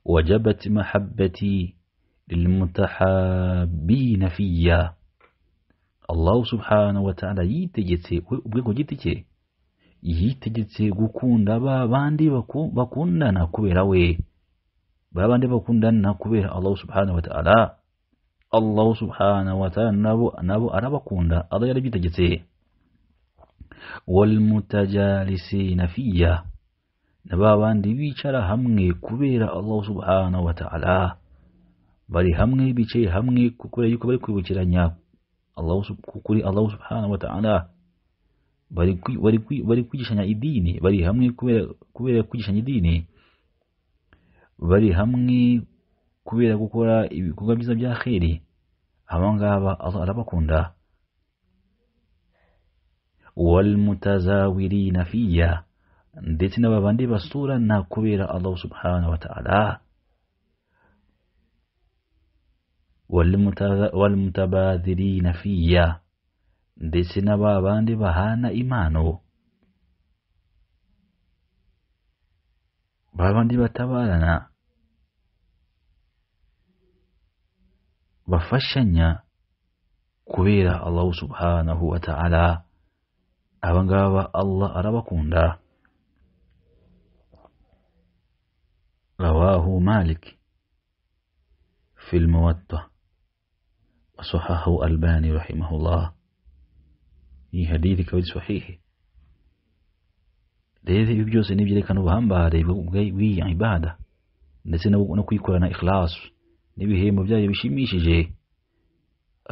وجبت محبتي للمتحابين فيا الله سبحانه وتعالى yitegetse ubwe ku giti cye yitegetse باندي ba bandi bakundana kubera baabande bakundanna kubeera allahu subhana wataala allahu subhana wataala nabo arabakunda allah yarabitegetse walmutajalisiina fiya na babandi bicara hamwe kubera allahu subhana wataala bari hamwe bicaye hamwe kubera yuko bari kwibukiranya kuri allahu subhana wataala bari kwigishanya idini bari hamwe kubera kwigishanya idini bari hamwe kubera gukora ibikorwa byiza bya kheri aba ngaba arabakunda walmutazawirina fiya ndetse n'aba bandi na kubera Allah subhanahu wa ta'ala walmutabadhirina fiya ndetse n'aba bandi bahana imano ba batabarana bafashanya kubera allahu subhanahu wa ta'ala abangaba allah arabakunda رواه مالك في الموطة وصححه الباني رحمه الله iyi hadith ikaba ari sahihi rero ibi byose ni ibyerekana ubuhambare bw'iyi ibada ndetse no kuyikorana ikhlasu n'ibihembo byayo bishimishije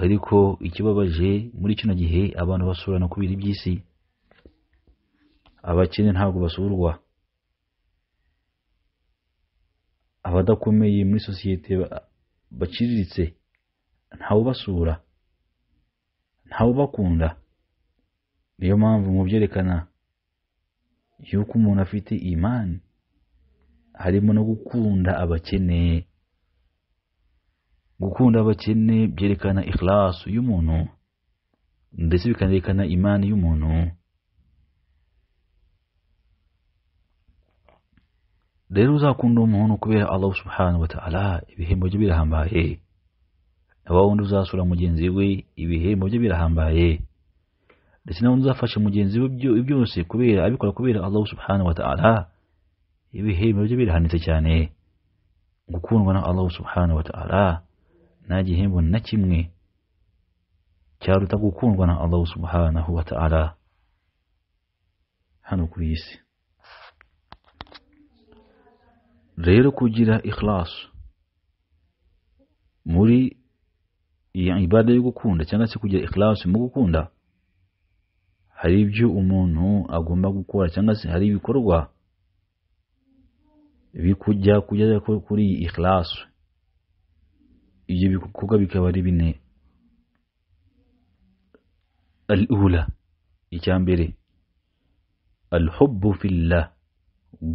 ariko ikibabaje muri kino gihe abantu basurana kubera iby'isi abakene ntabwo basurwa abadakomeye muri sosiyete baciriritse ntawubasura ntawubakunda niyo mpamvu mu byerekana yuko umuntu afite imani harimo no gukunda abakeneye gukunda abakene byerekana ikhlasu y'umuntu ndetse bikanerekana imani y'umuntu rero uzakunda umuntu kubera Allah subhanahu wa ta'ala ibihembo bye birahambaye nawe wundi uzasura mugenzi we ibihembo bye birahambaye ndetse nawe uzafasha mugenzi we byose kubera abikora kubera Allah subhanahu wa ta'ala ibihembo bye birahanitse cyane gukundwa na Allah subhanahu wa ta'ala nta gihembo na kimwe cyaruta gukundwa na allahu subhanahu wa ta'ala hano kuri iyi si rero kugira ikhlasu muri iyo ibada yo gukunda cyangwa se kugira ikhlasu mu gukunda hari ibyo umuntu agomba gukora cyangwa se hari ibikorwa bikujya kujya kuri iyi ikhlasu ibyo bikorwa bikaba ari bine al ula icyambere al hubbu fillah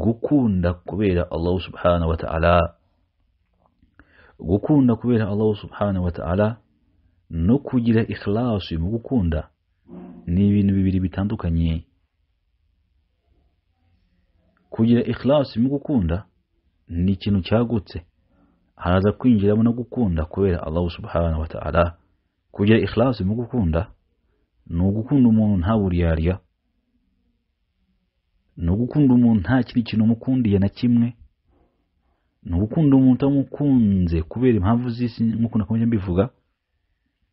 gukunda kubera Allah subhanahu wa ta'ala gukunda kubera Allah subhanahu wa ta'ala no kugira ikhlasi mu gukunda ni ibintu bibiri bitandukanye kugira ikhlasi mu gukunda ni ikintu cyagutse haraza kwinjiramo no gukunda kubera Allah subhanahu wa ta'ala kugira ikhlasi mu gukunda ni ugukunda umuntu nta buriyarya ni ugukunda umuntu nta kindi kintu umukundiye na kimwe ni ugukunda umuntu utamukunze kubera impamvu z'isi nk'uko nakomeje mbivuga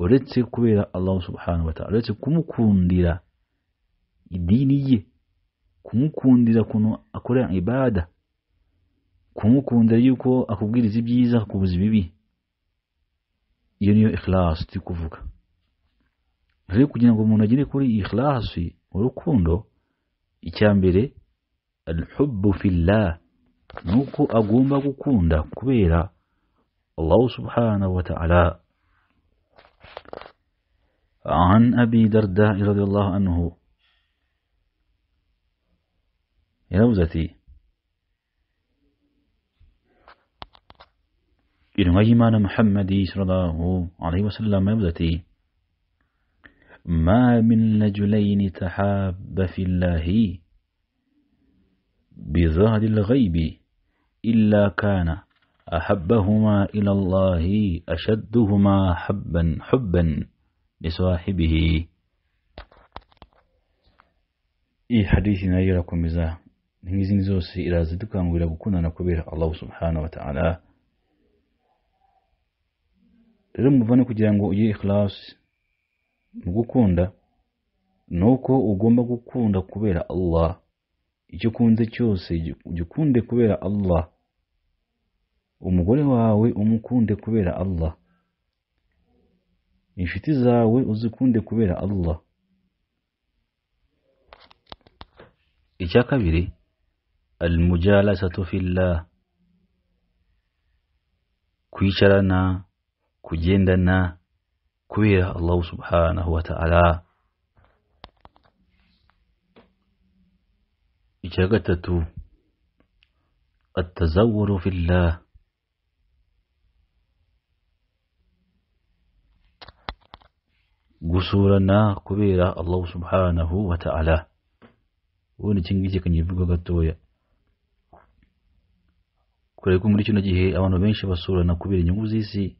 uretse kubera Allah subhanahu wa ta'ala uretse kumukundira idini ye kumukundira kuntu akorera ibada kumukunda yuko akubwiriza ibyiza akakubuza ibibi iyo niyo ikhlasi turi kuvuga rero kugira ngo umuntu agere kuri ikhlas urukundo icya mbere alhubbu fillah ni uko agomba gukunda kubera Allah subhanahu wa عن أبي درداء رضي الله عنه يا روزتي إنواجمان محمد صلى الله عليه وسلم يبدتي ما من رجلين تحاب في الله بظهر الغيب إلا كان أحبهما إلى الله أشدهما حبا حبا لصاحبه iyi hadithi nayo irakomeza nk'izi zose irazidukangurira gukundana kubera الله سبحانه wa rero muvane kugira ngo ugire ikirasi mu gukunda ni uko ugomba gukunda kubera Allah icyo ukunze cyose ukunde kubera Allah umugore wawe umukunde kubera Allah inshuti zawe uzikunde kubera Allah icya kabiri almujalasatu fillah kwicarana kugendana kubera Allah subhanahu wa ta'ala icya gatatu atazawuru fillah gusurana kubera Allah subhanahu wa ta'ala ubundi iki ngiki kanyivuga gatoya kureka muri kino gihe abantu benshi basurana kubera inyungu z'isi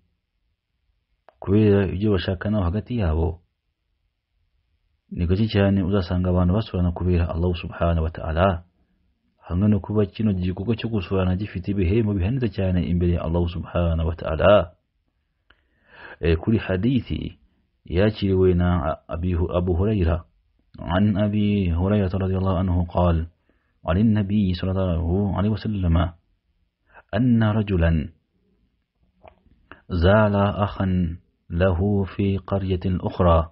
kubera ibyo bashakana hagati yabo ni gake cyane uzasanga abantu basurana kubera Allah subhanahu wa ta'ala hamwe no kuba kino gikorwa cyo gusurana gifite ibihembo bihanitse cyane imbere ya Allah subhanahu wa ta'ala e, kuri hadithi yakiriwe na abihu Abu hurayra عن أبي هريرة رضي الله عنه قال عن النبي صلى الله عليه وسلم أن رجلا زال أخا له في قرية أخرى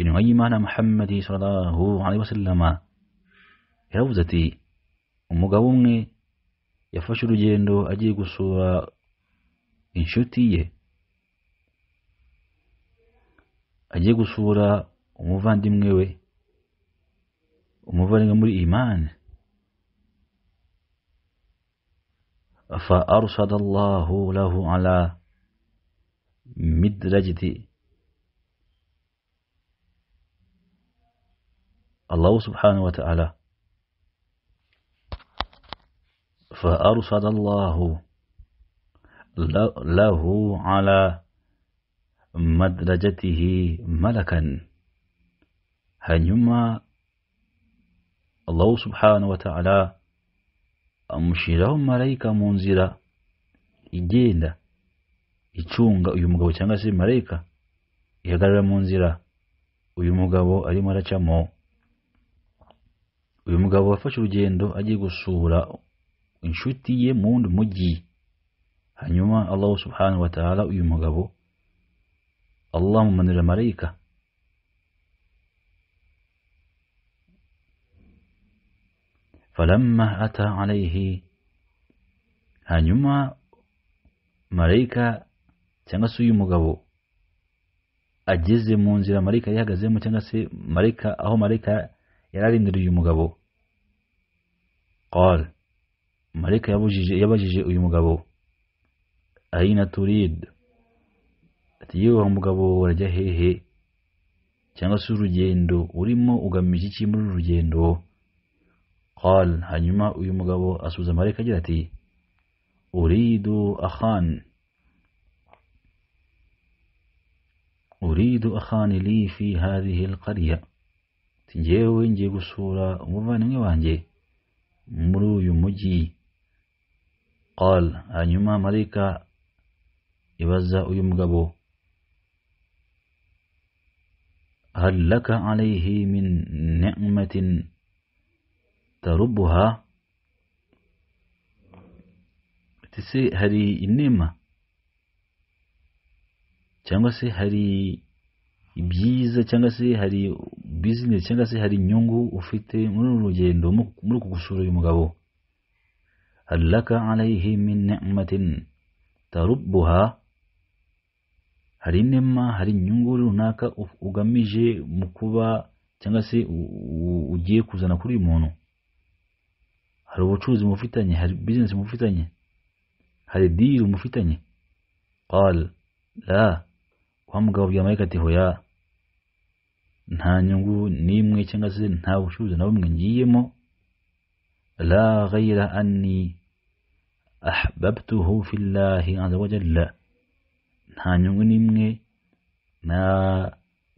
إن أيمان محمد صلى الله عليه وسلم yavuze umugabo umwe yafashe urugendo agiye gusura inshuti ye agiye gusura umuvandimwe we umuvandimwe muri imani fa arsada allahu lahu ala مدرجتي الله سبحانه وتعالى فأرصد الله له على مدرجته ملكا هنما الله سبحانه وتعالى أمشيره ملايكة منزلة igenda icunga uyu mugabo cyangwa se marayika ihagarara mu nzira uyu mugabo arimo aracamo uyu mugabo wafashe urugendo agiye gusura inshuti ye mu wundi mujyi hanyuma allahu subhanahu wa ta'ala uyu mugabo allah amumanurira marayika falamma ata alayhi hanyuma marayika cyangwa se uyu mugabo ageze mu nzira Marika yihagazemo cyangwa se marayika aho marayika yari uyu mugabo qal marayika yabajije uyu mugabo ayina turid ati yewe mugabo urajya hehe cyangwa se urugendo urimo ugamije iki muri uru rugendo qal hanyuma uyu mugabo asubiza marayika agira ati uridu ahan أريد أخاني لي في هذه القرية تجيو إنجي قصورة وفن وانجي مرو يمجي قال أنيما مريكا يبزا يمقبو هل لك عليه من نعمة تربها تسي هذه النعمة cyangwa se hari ibyiza cyangwa se hari bizinesi cyangwa se hari inyungu ufite muri uru rugendo muri uku gusura uyu mugabo haraka arayihi ni'matin tarubuha hari inema hari inyungu runaka ugamije mu kuba cyangwa se ugiye kuzana kuri uyu muntu hari ubucuruzi mufitanye hari bizinesi mufitanye hari diri mufitanye qal la wa mugabo abwira ati hoya nta nyungu n'imwe cyangwa se nta bucuruzi na bumwe ngiyemo la ghayra anni ahbabtuhu fillahi azza wa jalla nta nyungu n'imwe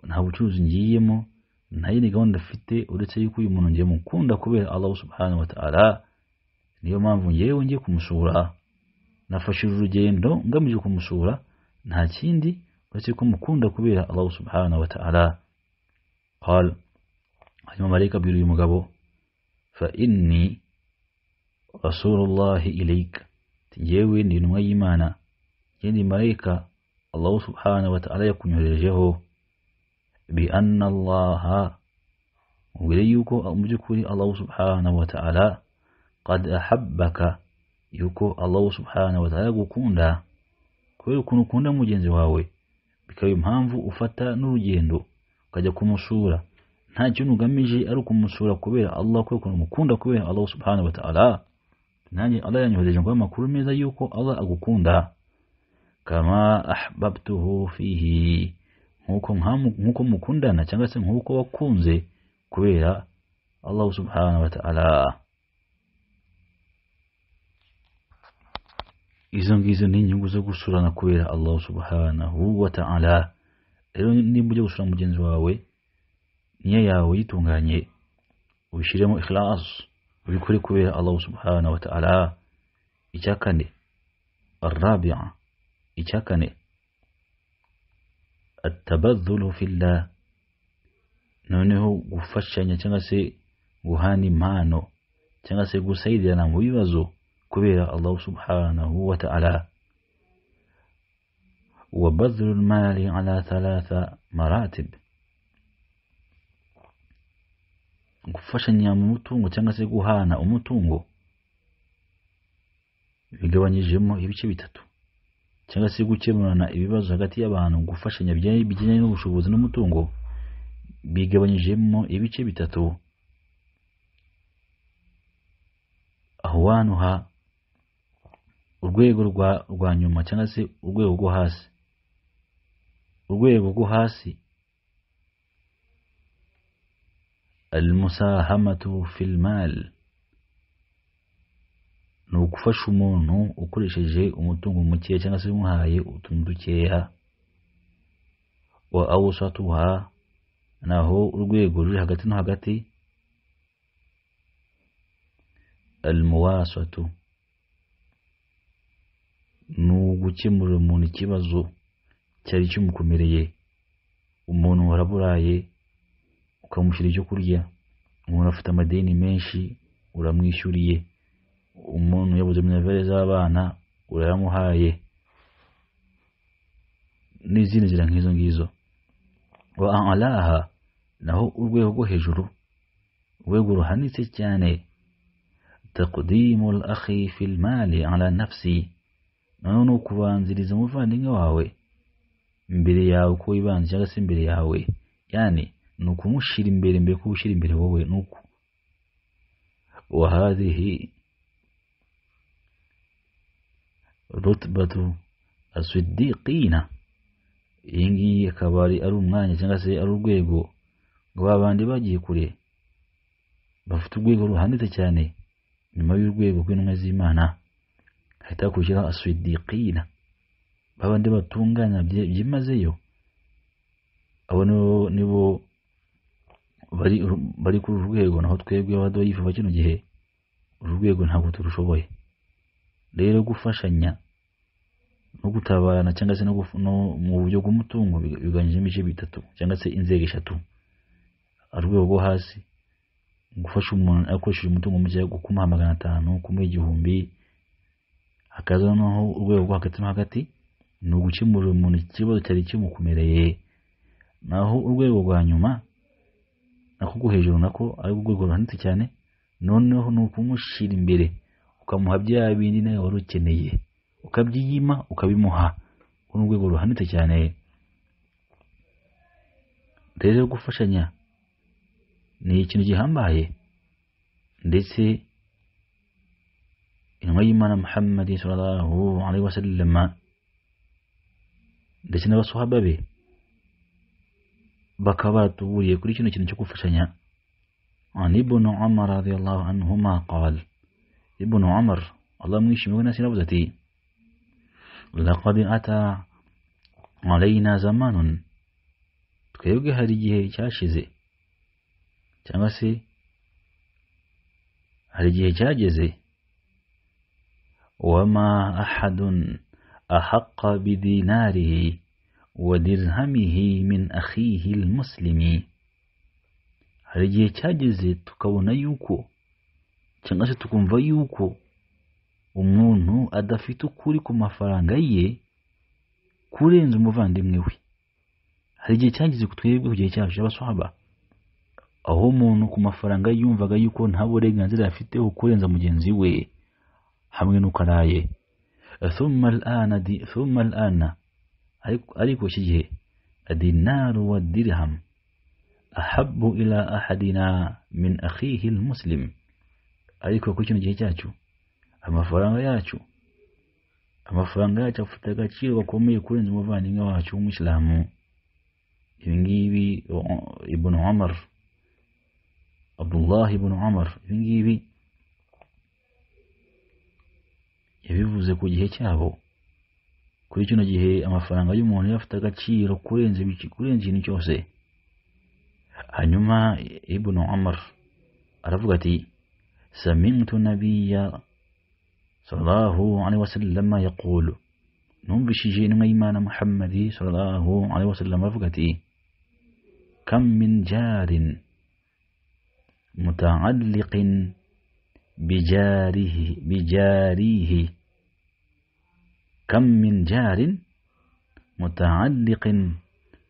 nta bucuruzi ngiyemo nta yindi gahunda afite uretse yuko uyu muntu ngiye mukunda kubera Allah subhanahu wa ta'ala niyo mpamvu ngewe ngiye kumusura nafashije urugendo ngamije kumusura nta kindi كون مكون كبيرة الله سبحانه وتعالى قال أجمع مليك بيرو يمقابو فإني رسول الله إليك تجيوي لنما إيمانا يدي يعني مليك الله سبحانه وتعالى يكون يرجعه بأن الله وليكو أمجكولي الله سبحانه وتعالى قد أحبك يكو الله سبحانه وتعالى يكون دا kweli kunukunda mugenzi مجنزواوي bikaba impamvu ufata n'urugendo ukajya kumusura nta kintu ugamije ari ukumusura kubera Allah kwe ukuntu umukunda kubera Allah subhanahu wa ta'ala nanjye Allah yanyohereje ngo amakuru meza yuko Allah agukunda kama ahbabtuhu fihi nkuko nkuko mukundana cyangwa se nkuko wakunze kubera Allah subhanahu wa ta'ala izo ngizo ni inyungu zo gusurana kubera Allah subhanahu wa ta'ala rero nimba ujya gusura mugenzi wawe niyo yawe yitunganye ubishyiremo ikhlas ubikore kubera Allah subhanahu wa ta'ala icya kane الرابعة icya kane atabadhulu fillah noneho gufashanya cyangwa se guhana impano cyangwa se gusaidirana mu bibazo كبير الله سبحانه وتعالى ta'ala وبذل المال على ثلاث مراتب gufashanya mu mutungo cyangwa se guhana umutungo bigabanyijemo ibice bitatu cyangwa se gukemurana ibibazo hagati y'abantu gufashanya bijyanye n'ubushobozi n'umutungo bigabanyijemo ibice bitatu ahwanuha urwego rwa nyuma cyangwa se urwego rwo hasi urwego rwo hasi almusahamatu fil ni ugufasha umuntu ukoresheje umutungo mukeya cyangwa se umuhaye utuntu dukeya wa awusatuha naho urwego ruri hagati no hagati almuwasatu ni ugukemurira umuntu ikibazo cyari kimukomereye umuntu waraburaye ukamushyira icyo kurya umuntu afite amadeni menshi uramwishyuriye umuntu yabuze minevere z'abana urayamuhaye n'izindi nzira nk'izo ngizo wa alaha naho urwego rwo hejuru urwego ruhanitse cyane taqdimu al akhi mali ala nafsi nawe ni ukubanziriza umuvandimwe wawe imbere yawe uko wibanze cyangwa se imbere yawe yani ni ukumushira imbere mbere ko ushyira imbere wowe ni uko wahadihi rutbatu asidiqina iyi ngiyi akaba ari umwanya cyangwa se ari urwego rwa bandi bagiye kure bafite urwego ruhanitse cyane nyuma y'urwego rw'intumwa z'imana hatakurikira asidikina ba bandi batunganya byimazeyo abo nibo bari kuri uru rwego naho twebwe abadoyifu ba kino gihe uru rwego ntabwo turushoboye rero gufashanya no gutabarana cyangwa se no mu buryo bw'umutungo bigabanyijemo ibice bitatu cyangwa se inzego eshatu urwego rwo hasi gufasha umuntu akoresheje umutungo muke nko kumuha magana atanu kumuha igihumbi hakaza noneho urwego rwo hagati mo hagati ni ugukemura umuntu ikibazo cyari kimukomereye naho urwego rwa nyuma nako rwo hejuru nako ari urwego ruhanitse cyane noneho ni ukumushira imbere ukamuha bya bindi nawe wari ukeneye ukabyiyima ukabimuha ku ni urwego ruhanitse cyane rero gufashanya ni ikintu gihambaye ndetse إنه إيمان محمد صلى الله عليه وسلم دسنا وصحابه بي بكبات وولي كلي شنو شنو شكو فسنيا عن ابن عمر رضي الله عنهما قال ابن عمر الله من يشمي وناس نبذتي لقد أتى علينا زمان كيوغي هاريجي شاشيزي شامسي هاريجي شاشيزي وما أحد أحق بديناره ودرهمه من أخيه المسلم hari igihe cyageze tukabona yuko cyangwa se tukumva yuko umuntu adafite ukuri ku mafaranga ye kurenza umuvandimwe we hari igihe cyageze twebwe ku gihe cyacu cy'abaswaba aho umuntu ku mafaranga yumvaga yuko nta burenganzira afite kurenza mugenzi we hamwe nuko thumma al'ana di thumma al'ana الآن دي ثم الآن wa dirham ahabbu ila ahadina min akhihi almuslim أخيه المسلم أليك وكوشن cyacu amafaranga yacu amafaranga yacyo afite agaciro gakomeye kurenza umuvandimwe wacu w'umusilamu ibi ngibi ibn umar abdullah ibn umar ibi ngibi yabivuze ku gihe cyabo kuri kino gihe amafaranga y'umuntu yari afite agaciro kurenza kurenza ikintu cyose hanyuma ibunu umar aravuga ati samimtu nabiya sallallahu alaihi wasallam yaqulu numvishije intumwa y'imana muhammadi sallallahu wa sallam aravuga ati kam min jarin mutaalliqin بجاره بجاريه كم من جار متعلق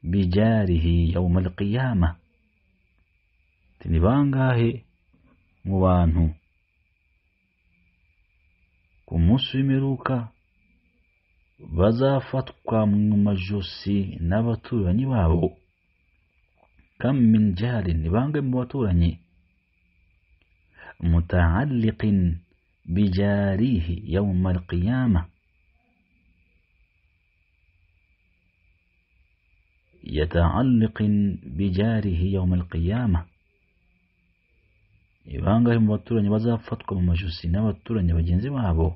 بجاره يوم القيامة تنبانغاه مبانه كمسلمروكا بزافتك من مجوسي نبطو يعني كم من جار نبانغ مبطو متعلق بجاريه يوم القيامة يتعلق بجاره يوم القيامة يبانغه مبطورة نبازا فتكم مجوسي نبطورة نبجنزي مهابو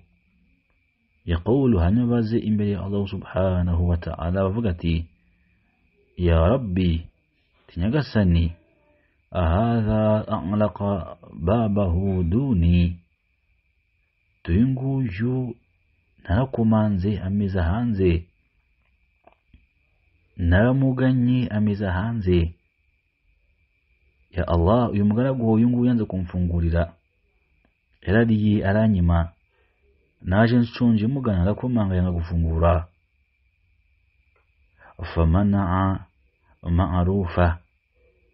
يقول هنبازي إمبري الله سبحانه وتعالى وفقتي يا ربي تنغسني أهذا أغلق بابه دوني tuyunguyu narakumanze amiza hanze naramuganye amiza hanze ya allah uyu mugaragu uyu nguyu yanze kumfungurira yarariye aranyima naje nshonje mugana arakomanganya nkagufungura famanaa maarufa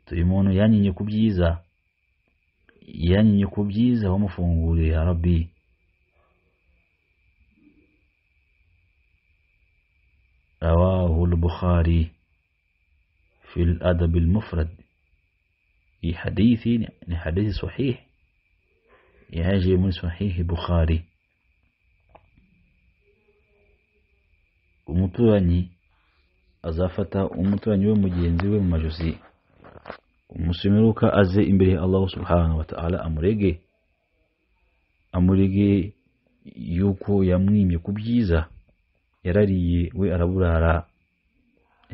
turi muntu yanyinnye ku byiza yanyinnye ku byiza wamufunguriye ya rabbi رواه البخاري في الأدب المفرد في حديث حديث صحيح يجي من صحيح بخاري umuturanyi azafata umuturanyi we mugenzi we mu majosi umusemeruka aze imbere ya Allah subhanahu wa ta'ala amurege amurege yuko yamwimye ku byiza yarariye we araburara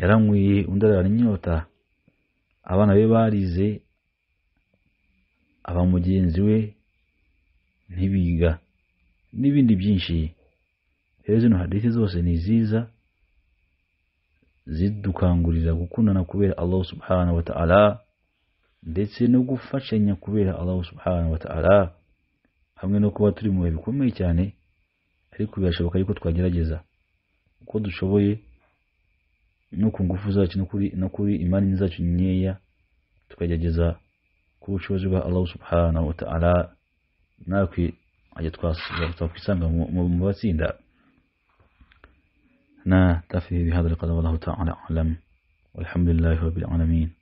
yaranyweye undi arara inyota abana be barize aba mugenzi we ntibiga n'ibindi byinshi rero zino hadithi zose ni nziza zidukangurira gukundana kubera Allah subhanahu wa ta'ala ndetse no gufashanya kubera Allah subhanahu wa ta'ala hamwe no kuba turi mu bihe bikomeye cyane ariko birashoboka yuko twagerageza uko dushoboye no ku ngufu zacu no kuri imani zacu nkeya tukagerageza ku bushobozi bwa Allah subhanahu wa ta'ala natwe ajya twakwisanga mu batsinda na tafi bihadha alqadar wallahu ta'ala alam والحمد لله رب